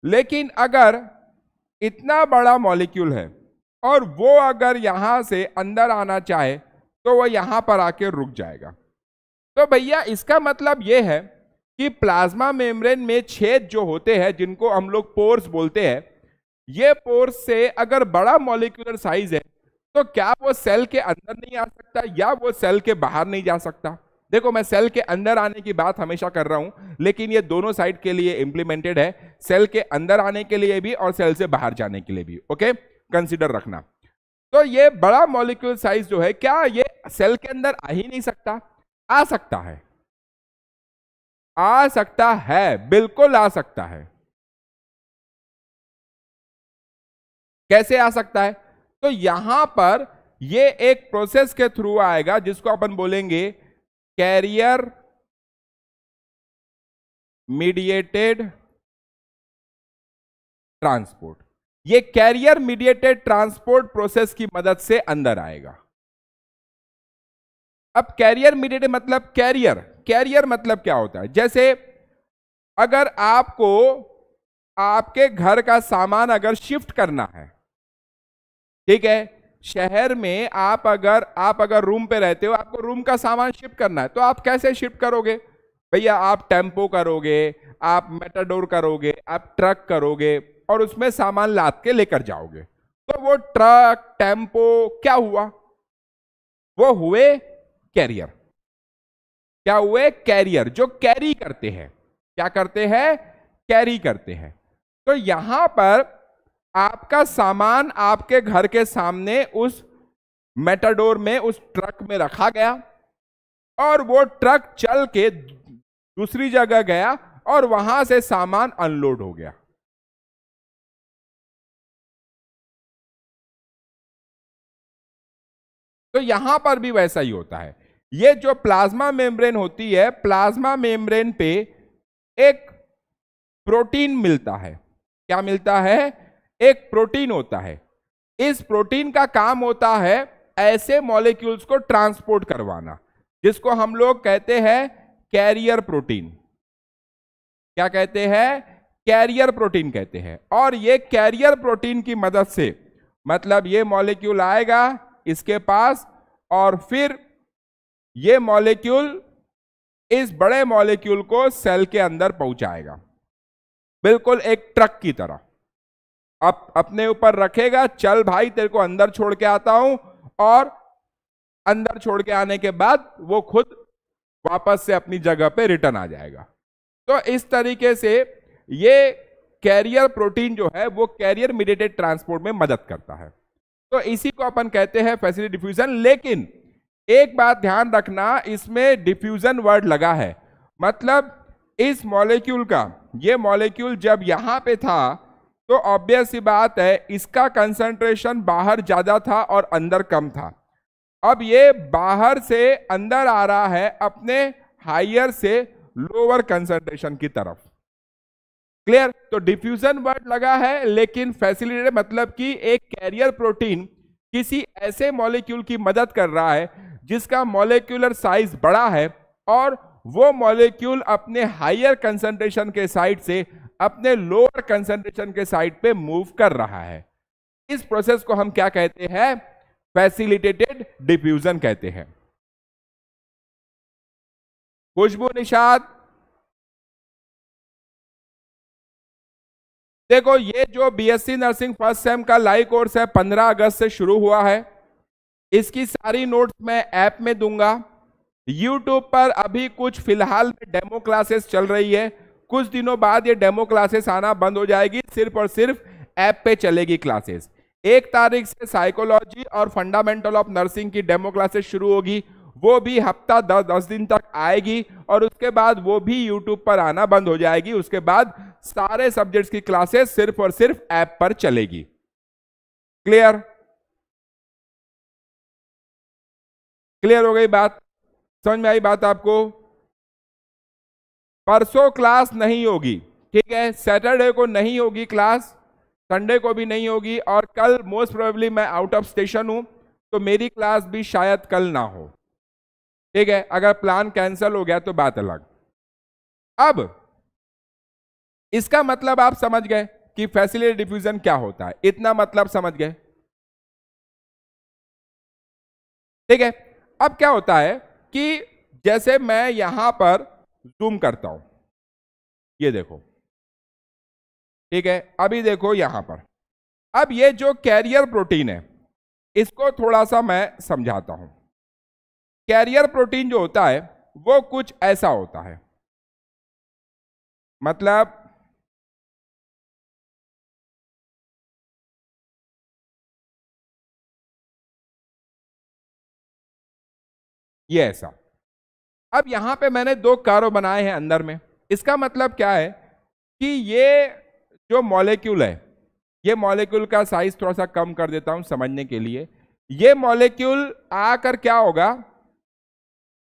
लेकिन अगर इतना बड़ा मॉलिक्यूल है और वो अगर यहां से अंदर आना चाहे तो वो यहां पर आके रुक जाएगा तो भैया इसका मतलब ये है कि प्लाज्मा मेम्ब्रेन में छेद जो होते हैं जिनको हम लोग पोर्स बोलते हैं ये पोर्स से अगर बड़ा मॉलिक्यूलर साइज है तो क्या वो सेल के अंदर नहीं आ सकता या वो सेल के बाहर नहीं जा सकता देखो मैं सेल के अंदर आने की बात हमेशा कर रहा हूं लेकिन ये दोनों साइड के लिए इंप्लीमेंटेड है सेल के अंदर आने के लिए भी और सेल से बाहर जाने के लिए भी ओके कंसिडर रखना तो ये बड़ा मॉलिक्यूल साइज जो है क्या ये सेल के अंदर आ ही नहीं सकता आ सकता है आ सकता है बिल्कुल आ सकता है कैसे आ सकता है तो यहां पर ये एक प्रोसेस के थ्रू आएगा जिसको अपन बोलेंगे कैरियर मीडिएटेड ट्रांसपोर्ट ये कैरियर मीडिएटेड ट्रांसपोर्ट प्रोसेस की मदद से अंदर आएगा अब कैरियर मीडिएटेड मतलब कैरियर कैरियर मतलब क्या होता है जैसे अगर आपको आपके घर का सामान अगर शिफ्ट करना है ठीक है शहर में आप अगर आप अगर रूम पे रहते हो आपको रूम का सामान शिफ्ट करना है तो आप कैसे शिफ्ट करोगे भैया आप टेम्पो करोगे आप मेटाडोर करोगे आप ट्रक करोगे और उसमें सामान लाद के लेकर जाओगे तो वो ट्रक टेम्पो क्या हुआ वो हुए कैरियर क्या हुए कैरियर जो कैरी करते हैं क्या करते हैं कैरी करते हैं तो यहां पर आपका सामान आपके घर के सामने उस मेटाडोर में उस ट्रक में रखा गया और वो ट्रक चल के दूसरी जगह गया और वहां से सामान अनलोड हो गया तो यहां पर भी वैसा ही होता है ये जो प्लाज्मा मेम्ब्रेन होती है प्लाज्मा मेम्ब्रेन पे एक प्रोटीन मिलता है क्या मिलता है एक प्रोटीन होता है इस प्रोटीन का काम होता है ऐसे मॉलिक्यूल्स को ट्रांसपोर्ट करवाना जिसको हम लोग कहते हैं कैरियर प्रोटीन क्या कहते हैं कैरियर प्रोटीन कहते हैं और ये कैरियर प्रोटीन की मदद से मतलब ये मॉलिक्यूल आएगा इसके पास और फिर ये मॉलिक्यूल इस बड़े मॉलिक्यूल को सेल के अंदर पहुंचाएगा बिल्कुल एक ट्रक की तरह अप, अपने ऊपर रखेगा चल भाई तेरे को अंदर छोड़ के आता हूं और अंदर छोड़ के आने के बाद वो खुद वापस से अपनी जगह पे रिटर्न आ जाएगा तो इस तरीके से ये कैरियर प्रोटीन जो है वो कैरियर मीडिएटेड ट्रांसपोर्ट में मदद करता है तो इसी को अपन कहते हैं फैसिलिटी डिफ्यूजन लेकिन एक बात ध्यान रखना इसमें डिफ्यूजन वर्ड लगा है मतलब इस मॉलिक्यूल का ये मॉलिक्यूल जब यहां पे था तो ऑब्वियस ही बात है इसका कंसंट्रेशन बाहर ज़्यादा था और अंदर कम था अब ये बाहर से अंदर आ रहा है अपने हायर से लोअर कंसंट्रेशन की तरफ क्लियर तो डिफ्यूजन वर्ड लगा है लेकिन फैसिलिटेड मतलब कि एक कैरियर प्रोटीन किसी ऐसे मॉलिक्यूल की मदद कर रहा है जिसका मॉलिक्यूलर साइज बड़ा है और वो मॉलिक्यूल अपने हायर कंसंट्रेशन के साइड से अपने लोअर कंसेंट्रेशन के साइड पे मूव कर रहा है इस प्रोसेस को हम क्या कहते हैं फैसिलिटेटेड डिफ्यूजन कहते हैं खुशबू निषाद देखो ये जो बीएससी नर्सिंग फर्स्ट सेम का लाइव कोर्स है 15 अगस्त से शुरू हुआ है इसकी सारी नोट्स मैं ऐप में दूंगा यूट्यूब पर अभी कुछ फिलहाल में डेमो क्लासेस चल रही है कुछ दिनों बाद ये डेमो क्लासेस आना बंद हो जाएगी सिर्फ और सिर्फ ऐप पे चलेगी क्लासेस एक तारीख से साइकोलॉजी और फंडामेंटल ऑफ नर्सिंग की डेमो क्लासेस शुरू होगी वो भी हफ्ता दस दस दिन तक आएगी और उसके बाद वो भी यूट्यूब पर आना बंद हो जाएगी उसके बाद सारे सब्जेक्ट्स की क्लासेस सिर्फ और सिर्फ ऐप पर चलेगी क्लियर क्लियर हो गई बात समझ में आई बात आपको परसों क्लास नहीं होगी ठीक है सैटरडे को नहीं होगी क्लास संडे को भी नहीं होगी और कल मोस्ट प्रोबेबली मैं आउट ऑफ स्टेशन हूं तो मेरी क्लास भी शायद कल ना हो ठीक है अगर प्लान कैंसिल हो गया तो बात अलग अब इसका मतलब आप समझ गए कि फैसिलिटी डिफ्यूजन क्या होता है इतना मतलब समझ गए ठीक है अब क्या होता है कि जैसे मैं यहां पर जूम करता हूं ये देखो ठीक है अभी देखो यहां पर अब ये जो कैरियर प्रोटीन है इसको थोड़ा सा मैं समझाता हूं कैरियर प्रोटीन जो होता है वो कुछ ऐसा होता है मतलब ये ऐसा अब यहां पे मैंने दो कारो बनाए हैं अंदर में इसका मतलब क्या है कि ये जो मॉलिक्यूल है ये मॉलिक्यूल का साइज थोड़ा सा कम कर देता हूं समझने के लिए ये मॉलिक्यूल आकर क्या होगा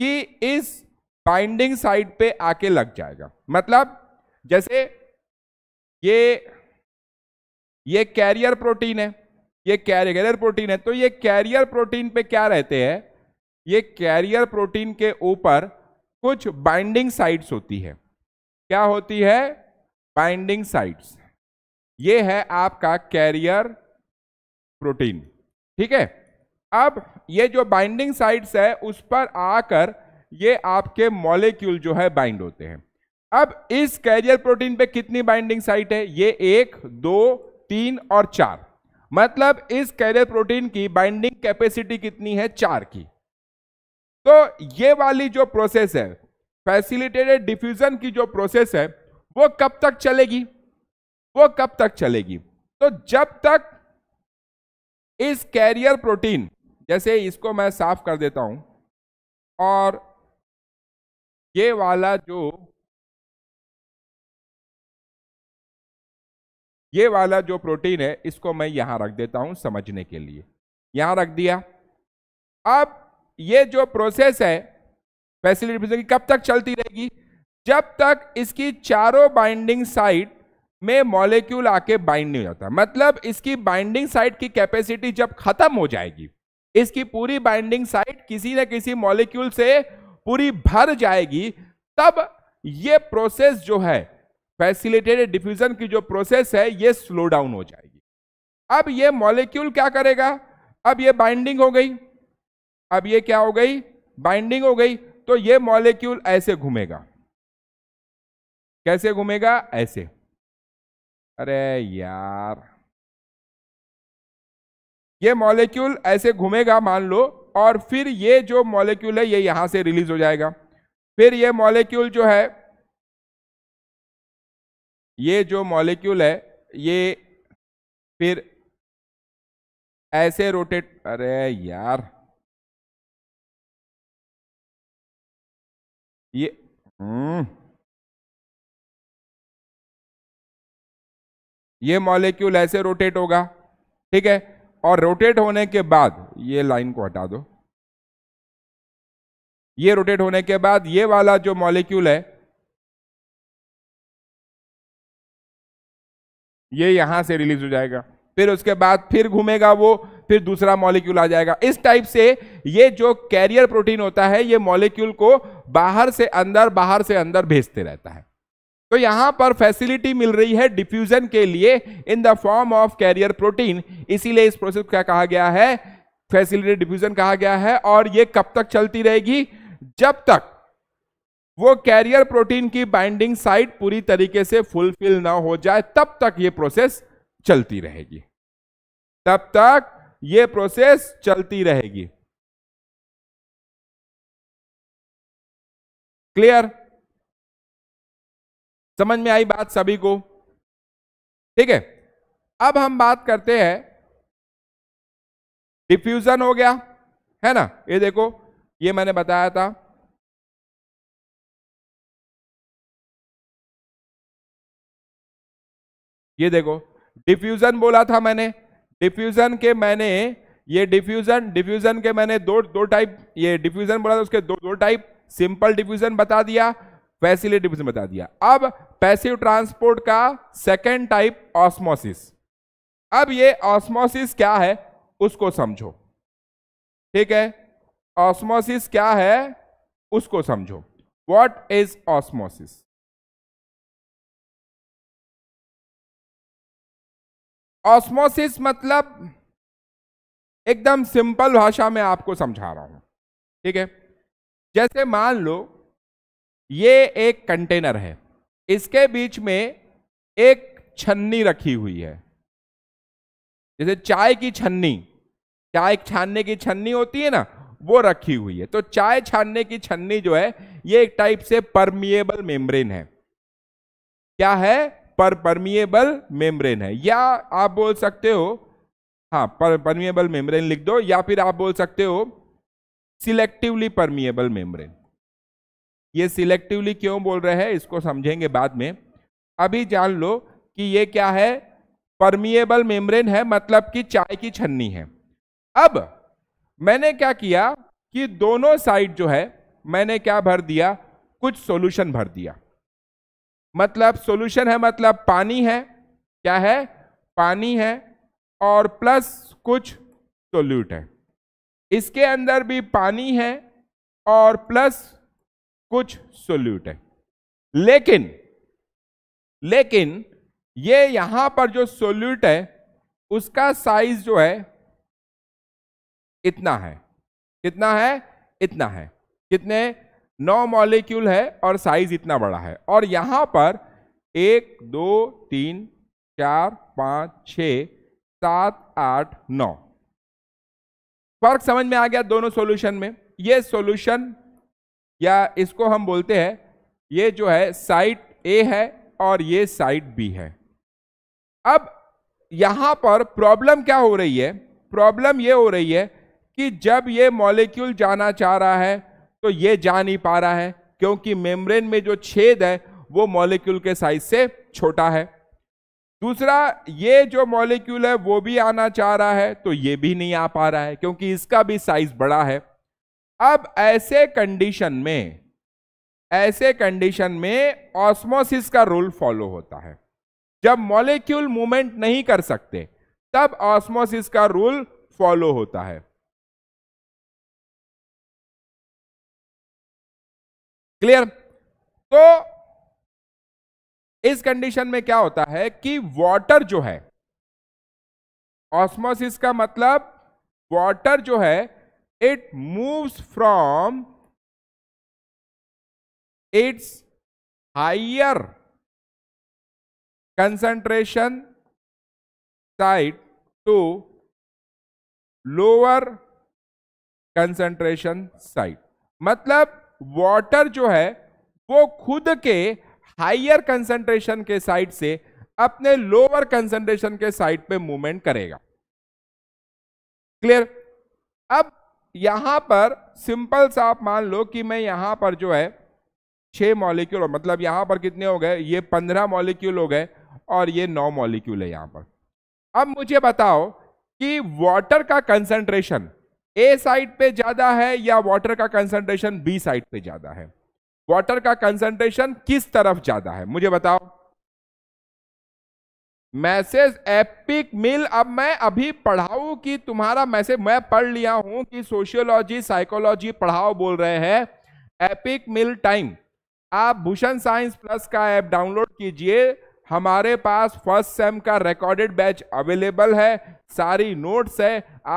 कि इस बाइंडिंग साइट पे आके लग जाएगा मतलब जैसे ये ये कैरियर प्रोटीन है ये कैरियर प्रोटीन है तो ये कैरियर प्रोटीन पे क्या रहते हैं ये कैरियर प्रोटीन के ऊपर कुछ बाइंडिंग साइट्स होती है क्या होती है बाइंडिंग साइट्स ये है आपका कैरियर प्रोटीन ठीक है अब ये जो बाइंडिंग साइट्स है उस पर आकर ये आपके मॉलिक्यूल जो है बाइंड होते हैं अब इस कैरियर प्रोटीन पे कितनी बाइंडिंग साइट है ये एक दो तीन और चार मतलब इस कैरियर प्रोटीन की बाइंडिंग कैपेसिटी कितनी है चार की तो ये वाली जो प्रोसेस है फैसिलिटेटेड डिफ्यूजन की जो प्रोसेस है वो कब तक चलेगी वो कब तक चलेगी तो जब तक इस कैरियर प्रोटीन जैसे इसको मैं साफ कर देता हूं और ये वाला जो ये वाला जो प्रोटीन है इसको मैं यहां रख देता हूं समझने के लिए यहां रख दिया अब ये जो प्रोसेस है फैसिलिटी की कब तक चलती रहेगी जब तक इसकी चारों बाइंडिंग साइट में मॉलिक्यूल आके बाइंड नहीं हो जाता मतलब इसकी बाइंडिंग साइट की कैपेसिटी जब खत्म हो जाएगी इसकी पूरी बाइंडिंग साइट किसी न किसी मॉलिक्यूल से पूरी भर जाएगी तब ये प्रोसेस जो है फैसिलिटेटेड डिफ्यूजन की जो प्रोसेस है ये स्लो डाउन हो जाएगी अब ये मॉलिक्यूल क्या करेगा अब ये बाइंडिंग हो गई अब ये क्या हो गई बाइंडिंग हो गई तो ये मॉलिक्यूल ऐसे घूमेगा कैसे घूमेगा ऐसे अरे यार ये मॉलिक्यूल ऐसे घूमेगा मान लो और फिर ये जो मॉलिक्यूल है ये यहां से रिलीज हो जाएगा फिर ये मॉलिक्यूल जो है ये जो मॉलिक्यूल है ये फिर ऐसे रोटेट अरे यार ये हम्म। ये मॉलिक्यूल ऐसे रोटेट होगा ठीक है और रोटेट होने के बाद ये लाइन को हटा दो ये रोटेट होने के बाद ये वाला जो मॉलिक्यूल है ये यहां से रिलीज हो जाएगा फिर उसके बाद फिर घूमेगा वो फिर दूसरा मॉलिक्यूल आ जाएगा इस टाइप से ये जो कैरियर प्रोटीन होता है ये मॉलिक्यूल को बाहर से अंदर बाहर से अंदर भेजते रहता है तो यहां पर फैसिलिटी मिल रही है डिफ्यूजन के लिए in the form of carrier protein इसीलिए इस प्रोसेस क्या कहा गया है फैसिलिटी डिफ्यूजन कहा गया है और ये कब तक चलती रहेगी जब तक वो कैरियर प्रोटीन की बाइंडिंग साइट पूरी तरीके से फुलफिल ना हो जाए तब तक ये प्रोसेस चलती रहेगी तब तक ये प्रोसेस चलती रहेगी क्लियर समझ में आई बात सभी को ठीक है अब हम बात करते हैं डिफ्यूजन हो गया है ना ये देखो ये मैंने बताया था ये देखो डिफ्यूजन बोला था मैंने डिफ्यूजन के मैंने ये डिफ्यूजन डिफ्यूजन के मैंने दो दो टाइप ये डिफ्यूजन बोला था उसके दो दो टाइप सिंपल डिफ्यूजन बता दिया फैसिलिटी डिफ्यूजन बता दिया अब पैसिव ट्रांसपोर्ट का सेकेंड टाइप ऑस्मोसिस अब ये ऑस्मोसिस क्या है उसको समझो ठीक है ऑस्मोसिस क्या है उसको समझो वॉट इज ऑस्मोसिस ऑस्मोसिस मतलब एकदम सिंपल भाषा में आपको समझा रहा हूं ठीक है जैसे मान लो ये एक कंटेनर है इसके बीच में एक छन्नी रखी हुई है जैसे चाय की छन्नी चाय छानने की छन्नी होती है ना वो रखी हुई है तो चाय छानने की छन्नी जो है ये एक टाइप से परमिएबल मेम्ब्रेन है क्या है पर परमिएबल मेम्ब्रेन है या आप बोल सकते हो हाँ पर परमिएबल मेम्ब्रेन लिख दो या फिर आप बोल सकते हो सिलेक्टिवली परमिएबल मेम्ब्रेन ये सिलेक्टिवली क्यों बोल रहे हैं इसको समझेंगे बाद में अभी जान लो कि ये क्या है परमिएबल मेम्ब्रेन है मतलब कि चाय की छन्नी है अब मैंने क्या किया कि दोनों साइड जो है मैंने क्या भर दिया कुछ सॉल्यूशन भर दिया मतलब सॉल्यूशन है मतलब पानी है क्या है पानी है और प्लस कुछ सोल्यूट है इसके अंदर भी पानी है और प्लस कुछ सोल्यूट है लेकिन लेकिन ये यहां पर जो सोल्यूट है उसका साइज जो है इतना है कितना है इतना है कितने नौ मॉलिक्यूल है और साइज इतना बड़ा है और यहाँ पर एक दो तीन चार पाँच छ सात आठ नौ फर्क समझ में आ गया दोनों सॉल्यूशन में ये सॉल्यूशन या इसको हम बोलते हैं ये जो है साइट ए है और ये साइट बी है अब यहां पर प्रॉब्लम क्या हो रही है प्रॉब्लम ये हो रही है कि जब ये मॉलिक्यूल जाना चाह रहा है तो ये जा नहीं पा रहा है क्योंकि मेम्ब्रेन में जो छेद है वो मॉलिक्यूल के साइज से छोटा है दूसरा ये जो मॉलिक्यूल है वो भी आना चाह रहा है तो ये भी नहीं आ पा रहा है क्योंकि इसका भी साइज बड़ा है अब ऐसे कंडीशन में ऐसे कंडीशन में ऑस्मोसिस का रूल फॉलो होता है जब मॉलिक्यूल मूवमेंट नहीं कर सकते तब ऑस्मोसिस का रूल फॉलो होता है क्लियर तो इस कंडीशन में क्या होता है कि वाटर जो है ऑस्मोसिस का मतलब वाटर जो है it moves from its higher concentration site to lower concentration site मतलब वाटर जो है वो खुद के हायर कंसंट्रेशन के साइड से अपने लोअर कंसंट्रेशन के साइड पे मूवमेंट करेगा क्लियर अब यहां पर सिंपल सा आप मान लो कि मैं यहां पर जो है छह मॉलिक्यूल मतलब यहां पर कितने हो गए ये पंद्रह मॉलिक्यूल हो गए और ये नौ मॉलिक्यूल है यहां पर अब मुझे बताओ कि वाटर का कंसंट्रेशन ए साइड पे ज्यादा है या वाटर का कंसंट्रेशन बी साइड पे ज्यादा है वाटर का कंसंट्रेशन किस तरफ ज्यादा है मुझे बताओ मैसेज एपिक मिल अब मैं अभी पढ़ाऊ कि तुम्हारा मैसेज मैं पढ़ लिया हूं कि सोशियोलॉजी साइकोलॉजी पढ़ाओ बोल रहे हैं एपिक मिल टाइम आप भूषण साइंस प्लस का ऐप डाउनलोड कीजिए हमारे पास फर्स्ट सेम का रिकॉर्डेड बैच अवेलेबल है सारी नोट्स है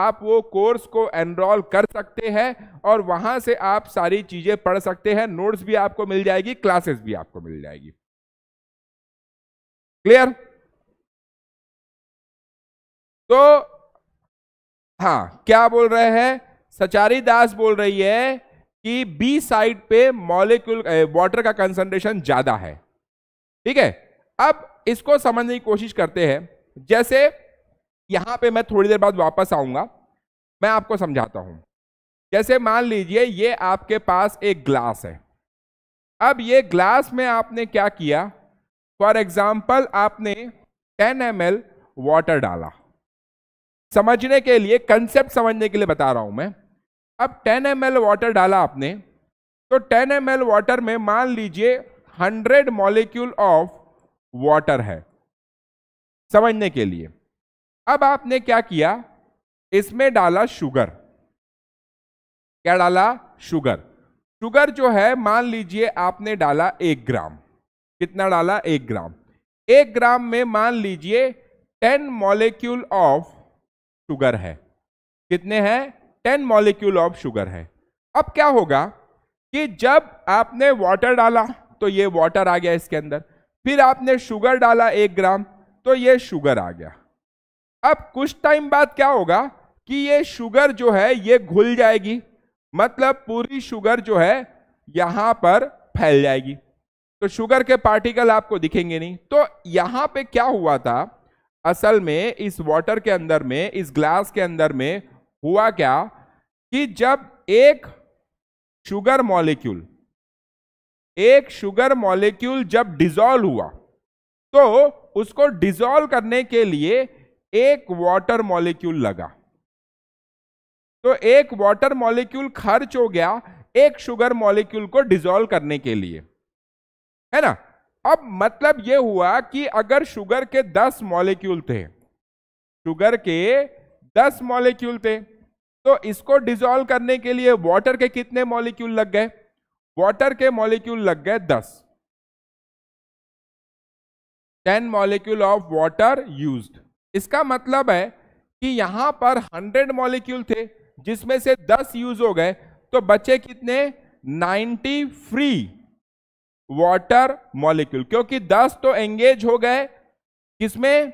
आप वो कोर्स को एनरोल कर सकते हैं और वहां से आप सारी चीज़ें पढ़ सकते हैं नोट्स भी आपको मिल जाएगी क्लासेस भी आपको मिल जाएगी क्लियर तो हाँ क्या बोल रहे हैं सचारी दास बोल रही है कि बी साइड पे मॉलिक्यूल वाटर eh, का कंसंट्रेशन ज़्यादा है ठीक है अब इसको समझने की कोशिश करते हैं जैसे यहाँ पे मैं थोड़ी देर बाद वापस आऊँगा मैं आपको समझाता हूँ जैसे मान लीजिए ये आपके पास एक ग्लास है अब ये ग्लास में आपने क्या किया फॉर एग्जाम्पल आपने 10 एम वाटर डाला समझने के लिए कंसेप्ट समझने के लिए बता रहा हूं मैं अब 10 एम वाटर डाला आपने तो 10 एम वाटर में मान लीजिए 100 मॉलिक्यूल ऑफ वाटर है समझने के लिए अब आपने क्या किया इसमें डाला शुगर क्या डाला शुगर शुगर जो है मान लीजिए आपने डाला एक ग्राम कितना डाला एक ग्राम एक ग्राम में मान लीजिए टेन मॉलिक्यूल ऑफ शुगर है कितने हैं टेन मॉलिक्यूल ऑफ शुगर है अब क्या होगा कि जब आपने वाटर डाला तो ये वाटर आ गया इसके अंदर फिर आपने शुगर डाला एक ग्राम तो ये शुगर आ गया अब कुछ टाइम बाद क्या होगा कि ये शुगर जो है ये घुल जाएगी मतलब पूरी शुगर जो है यहां पर फैल जाएगी तो शुगर के पार्टिकल आपको दिखेंगे नहीं तो यहां पे क्या हुआ था असल में इस वाटर के अंदर में इस ग्लास के अंदर में हुआ क्या कि जब एक शुगर मॉलिक्यूल एक शुगर मॉलिक्यूल जब डिजोल्व हुआ तो उसको डिजोल्व करने के लिए एक वाटर मॉलिक्यूल लगा तो एक वाटर मॉलिक्यूल खर्च हो गया एक शुगर मॉलिक्यूल को डिजोल्व करने के लिए है ना अब मतलब यह हुआ कि अगर शुगर के 10 मॉलिक्यूल थे शुगर के 10 मॉलिक्यूल थे तो इसको डिजॉल्व करने के लिए वाटर के कितने मॉलिक्यूल लग गए वाटर के मॉलिक्यूल लग गए दस ten molecule of water used इसका मतलब है कि यहां पर हंड्रेड मॉलिक्यूल थे जिसमें से दस यूज हो गए तो बचे कितने नाइन्टी फ्री वाटर मॉलिक्यूल क्योंकि दस तो एंगेज हो गए किसमें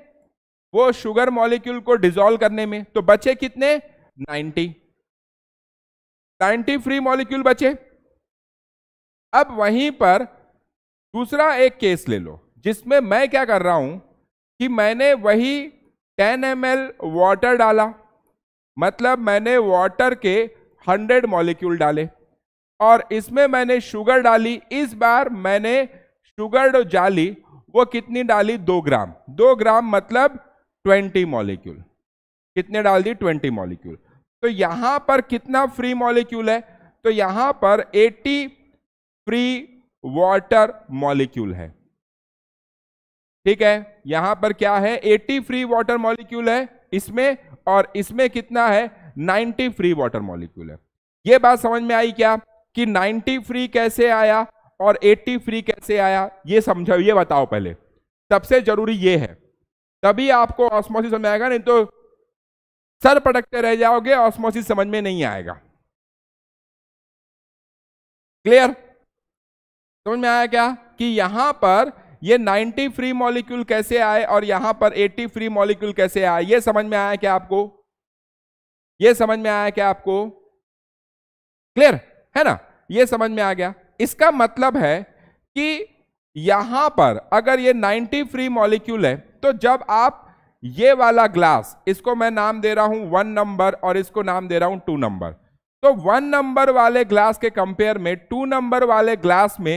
वो शुगर मॉलिक्यूल को डिजोल्व करने में तो बचे कितने नाइन्टी नाइन्टी फ्री मॉलिक्यूल बचे अब वहीं पर दूसरा एक केस ले लो जिसमें मैं क्या कर रहा हूं कि मैंने वही 10 एम वाटर डाला मतलब मैंने वाटर के 100 मॉलिक्यूल डाले और इसमें मैंने शुगर डाली इस बार मैंने शुगर जो डाली वो कितनी डाली दो ग्राम दो ग्राम मतलब 20 मॉलिक्यूल कितने डाल दी 20 मॉलिक्यूल तो यहां पर कितना फ्री मॉलिक्यूल है तो यहां पर फ्री वाटर मॉलिक्यूल है ठीक है यहां पर क्या है 80 फ्री वाटर मॉलिक्यूल है इसमें और इसमें कितना है 90 फ्री वाटर मॉलिक्यूल है यह बात समझ में आई क्या कि 90 फ्री कैसे आया और 80 फ्री कैसे आया ये समझो ये बताओ पहले सबसे जरूरी ये है तभी आपको ऑस्मोसिस समझ आएगा नहीं तो सर पटकते रह जाओगे ऑस्मोसिस समझ में नहीं आएगा क्लियर समझ में आया क्या कि यहां पर ये 90 फ्री मॉलिक्यूल कैसे आए और यहां पर 80 फ्री मॉलिक्यूल कैसे आए ये समझ में आया क्या आपको ये समझ में आया क्या आपको क्लियर है ना ये समझ में आ गया इसका मतलब है कि यहां पर अगर ये 90 फ्री मॉलिक्यूल है तो जब आप ये वाला ग्लास इसको मैं नाम दे रहा हूं वन नंबर और इसको नाम दे रहा हूं टू नंबर तो वन नंबर वाले ग्लास के कंपेयर में टू नंबर वाले ग्लास में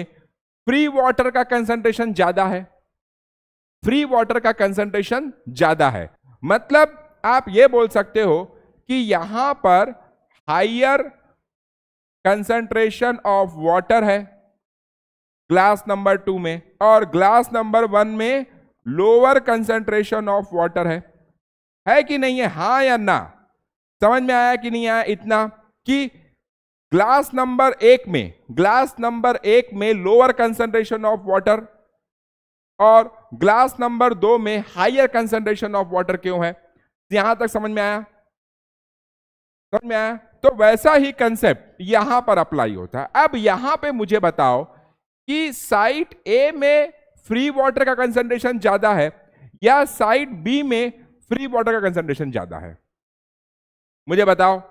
फ्री वाटर का कंसंट्रेशन ज्यादा है फ्री वाटर का कंसंट्रेशन ज्यादा है मतलब आप यह बोल सकते हो कि यहां पर हाइयर कंसंट्रेशन ऑफ वाटर है ग्लास नंबर टू में और ग्लास नंबर वन में लोअर कंसंट्रेशन ऑफ वाटर है है कि नहीं है हाँ या ना समझ में आया कि नहीं आया इतना कि ग्लास नंबर एक में ग्लास नंबर एक में लोअर कंसेंट्रेशन ऑफ वाटर और ग्लास नंबर दो में हायर कंसेंट्रेशन ऑफ वाटर क्यों है यहां तक समझ में आया समझ में आया तो वैसा ही कंसेप्ट यहां पर अप्लाई होता है अब यहां पे मुझे बताओ कि साइट ए में फ्री वाटर का कंसेंट्रेशन ज्यादा है या साइट बी में फ्री वाटर का कंसेंट्रेशन ज्यादा है मुझे बताओ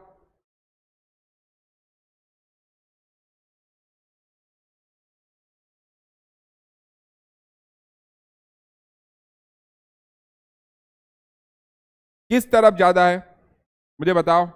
किस तरफ ज्यादा है मुझे बताओ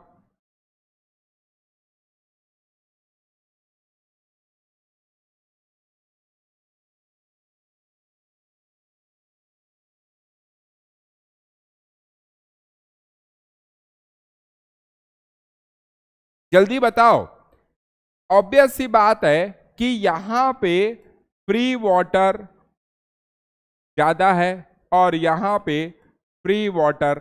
जल्दी बताओ ऑब्वियस सी बात है कि यहां पे फ्री वाटर ज्यादा है और यहां पे फ्री वाटर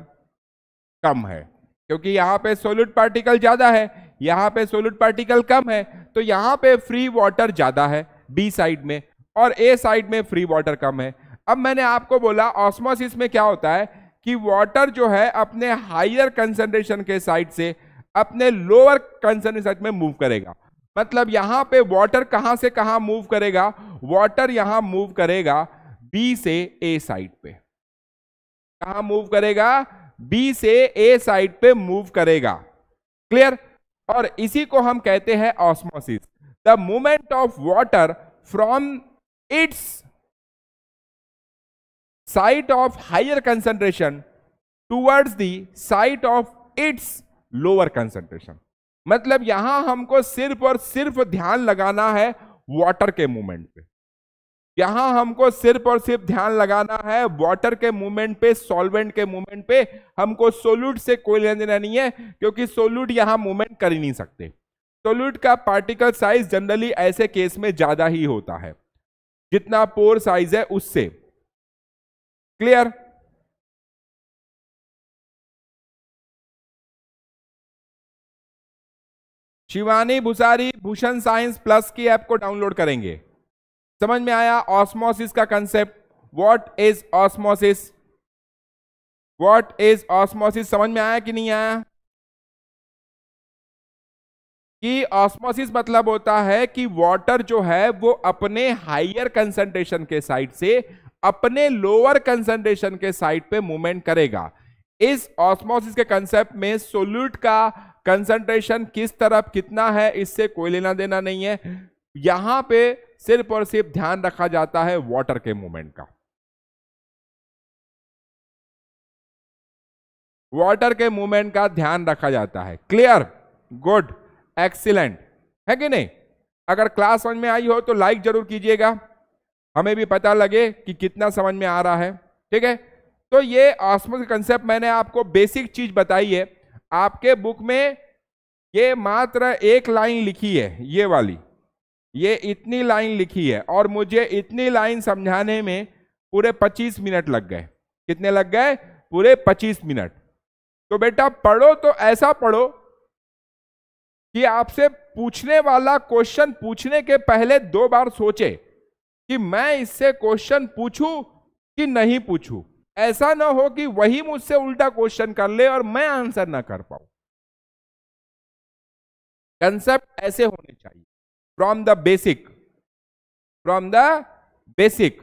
कम है क्योंकि यहाँ पे सोल्यूट पार्टिकल ज्यादा है यहाँ पे सोल्यूट पार्टिकल कम है तो यहाँ पे फ्री वाटर ज्यादा है बी साइड में और ए साइड में फ्री वाटर कम है अब मैंने आपको बोला ऑस्मोसिस में क्या होता है कि वाटर जो है अपने हायर कंसेंट्रेशन के साइड से अपने लोअर कंसंट्रेशन में मूव करेगा मतलब यहां पे वाटर कहां से कहां मूव करेगा वाटर यहां मूव करेगा बी से ए साइड पे कहा मूव करेगा बी से ए साइड पे मूव करेगा क्लियर और इसी को हम कहते हैं osmosis the movement of water from its side of higher concentration towards the side of its lower concentration मतलब यहां हमको सिर्फ और सिर्फ ध्यान लगाना है वाटर के मूवमेंट पे यहां हमको सिर्फ और सिर्फ ध्यान लगाना है वाटर के मूवमेंट पे सॉल्वेंट के मूवमेंट पे हमको सोल्यूट से कोई लेन देना नहीं है क्योंकि सोल्यूट यहां मूवमेंट कर ही नहीं सकते सोल्यूट का पार्टिकल साइज जनरली ऐसे केस में ज्यादा ही होता है जितना पोर साइज है उससे clear Shivani Bhusari Bhushan science plus की ऐप को डाउनलोड करेंगे समझ में आया ऑस्मोसिस का concept what is osmosis what is osmosis समझ में आया कि नहीं आया कि ऑस्मोसिस मतलब होता है कि वाटर जो है वो अपने हायर कंसंट्रेशन के साइड से अपने लोअर कंसंट्रेशन के साइड पे मूवमेंट करेगा इस ऑस्मोसिस के कंसेप्ट में सोल्यूट का कंसंट्रेशन किस तरफ कितना है इससे कोई लेना देना नहीं है यहां पे सिर्फ और सिर्फ ध्यान रखा जाता है वाटर के मूवमेंट का वाटर के मूवमेंट का ध्यान रखा जाता है क्लियर गुड एक्सीलेंट है कि नहीं अगर क्लास समझ में आई हो तो लाइक जरूर कीजिएगा हमें भी पता लगे कि कितना समझ में आ रहा है ठीक है तो ये ऑस्मोस कंसेप्ट मैंने आपको बेसिक चीज बताई है आपके बुक में ये मात्र एक लाइन लिखी है ये वाली ये इतनी लाइन लिखी है और मुझे इतनी लाइन समझाने में पूरे 25 मिनट लग गए कितने लग गए पूरे 25 मिनट तो बेटा पढ़ो तो ऐसा पढ़ो कि आपसे पूछने वाला क्वेश्चन पूछने के पहले दो बार सोचे कि मैं इससे क्वेश्चन पूछूं कि नहीं पूछूं ऐसा ना हो कि वही मुझसे उल्टा क्वेश्चन कर ले और मैं आंसर ना कर पाऊं कंसेप्ट ऐसे होने चाहिए from the basic from the basic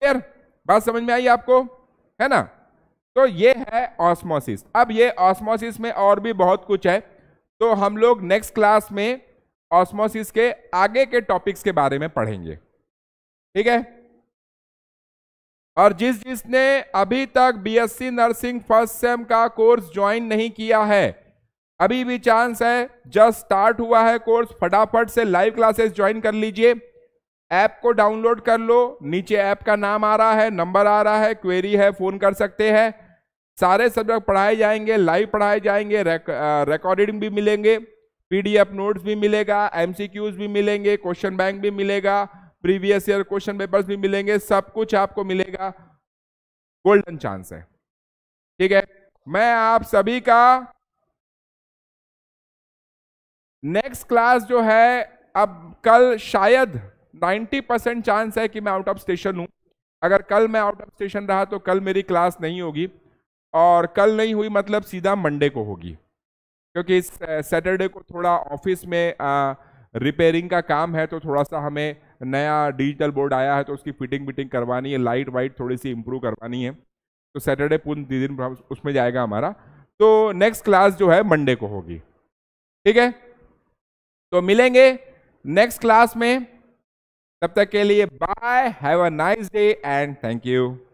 clear बात समझ में आई आपको है ना तो ये है ऑस्मोसिस अब ये ऑस्मोसिस में और भी बहुत कुछ है तो हम लोग नेक्स्ट क्लास में ऑस्मोसिस के आगे के टॉपिक्स के बारे में पढ़ेंगे ठीक है और जिस जिसने अभी तक बीएससी नर्सिंग फर्स्ट सेम का कोर्स ज्वाइन नहीं किया है अभी भी चांस है जस्ट स्टार्ट हुआ है कोर्स फटाफट से लाइव क्लासेस ज्वाइन कर लीजिए ऐप को डाउनलोड कर लो नीचे ऐप का नाम आ रहा है नंबर आ रहा है क्वेरी है फ़ोन कर सकते हैं सारे सब्जेक्ट पढ़ाए जाएंगे लाइव पढ़ाए जाएंगे रिकॉर्डिंग भी मिलेंगे पीडीएफ नोट्स भी मिलेगा एमसीक्यूज भी मिलेंगे क्वेश्चन बैंक भी मिलेगा प्रीवियस ईयर क्वेश्चन पेपर्स भी मिलेंगे सब कुछ आपको मिलेगा गोल्डन चांस है ठीक है मैं आप सभी का नेक्स्ट क्लास जो है अब कल शायद 90 परसेंट चांस है कि मैं आउट ऑफ स्टेशन हूँ अगर कल मैं आउट ऑफ स्टेशन रहा तो कल मेरी क्लास नहीं होगी और कल नहीं हुई मतलब सीधा मंडे को होगी क्योंकि इस सैटरडे को थोड़ा ऑफिस में आ, रिपेयरिंग का काम है तो थोड़ा सा हमें नया डिजिटल बोर्ड आया है तो उसकी फिटिंग विटिंग करवानी है लाइट वाइट थोड़ी सी इम्प्रूव करवानी है तो सैटरडे पूर्ण दिन उसमें जाएगा हमारा तो नेक्स्ट क्लास जो है मंडे को होगी ठीक है तो मिलेंगे नेक्स्ट क्लास में तब तक के लिए bye have a nice day and thank you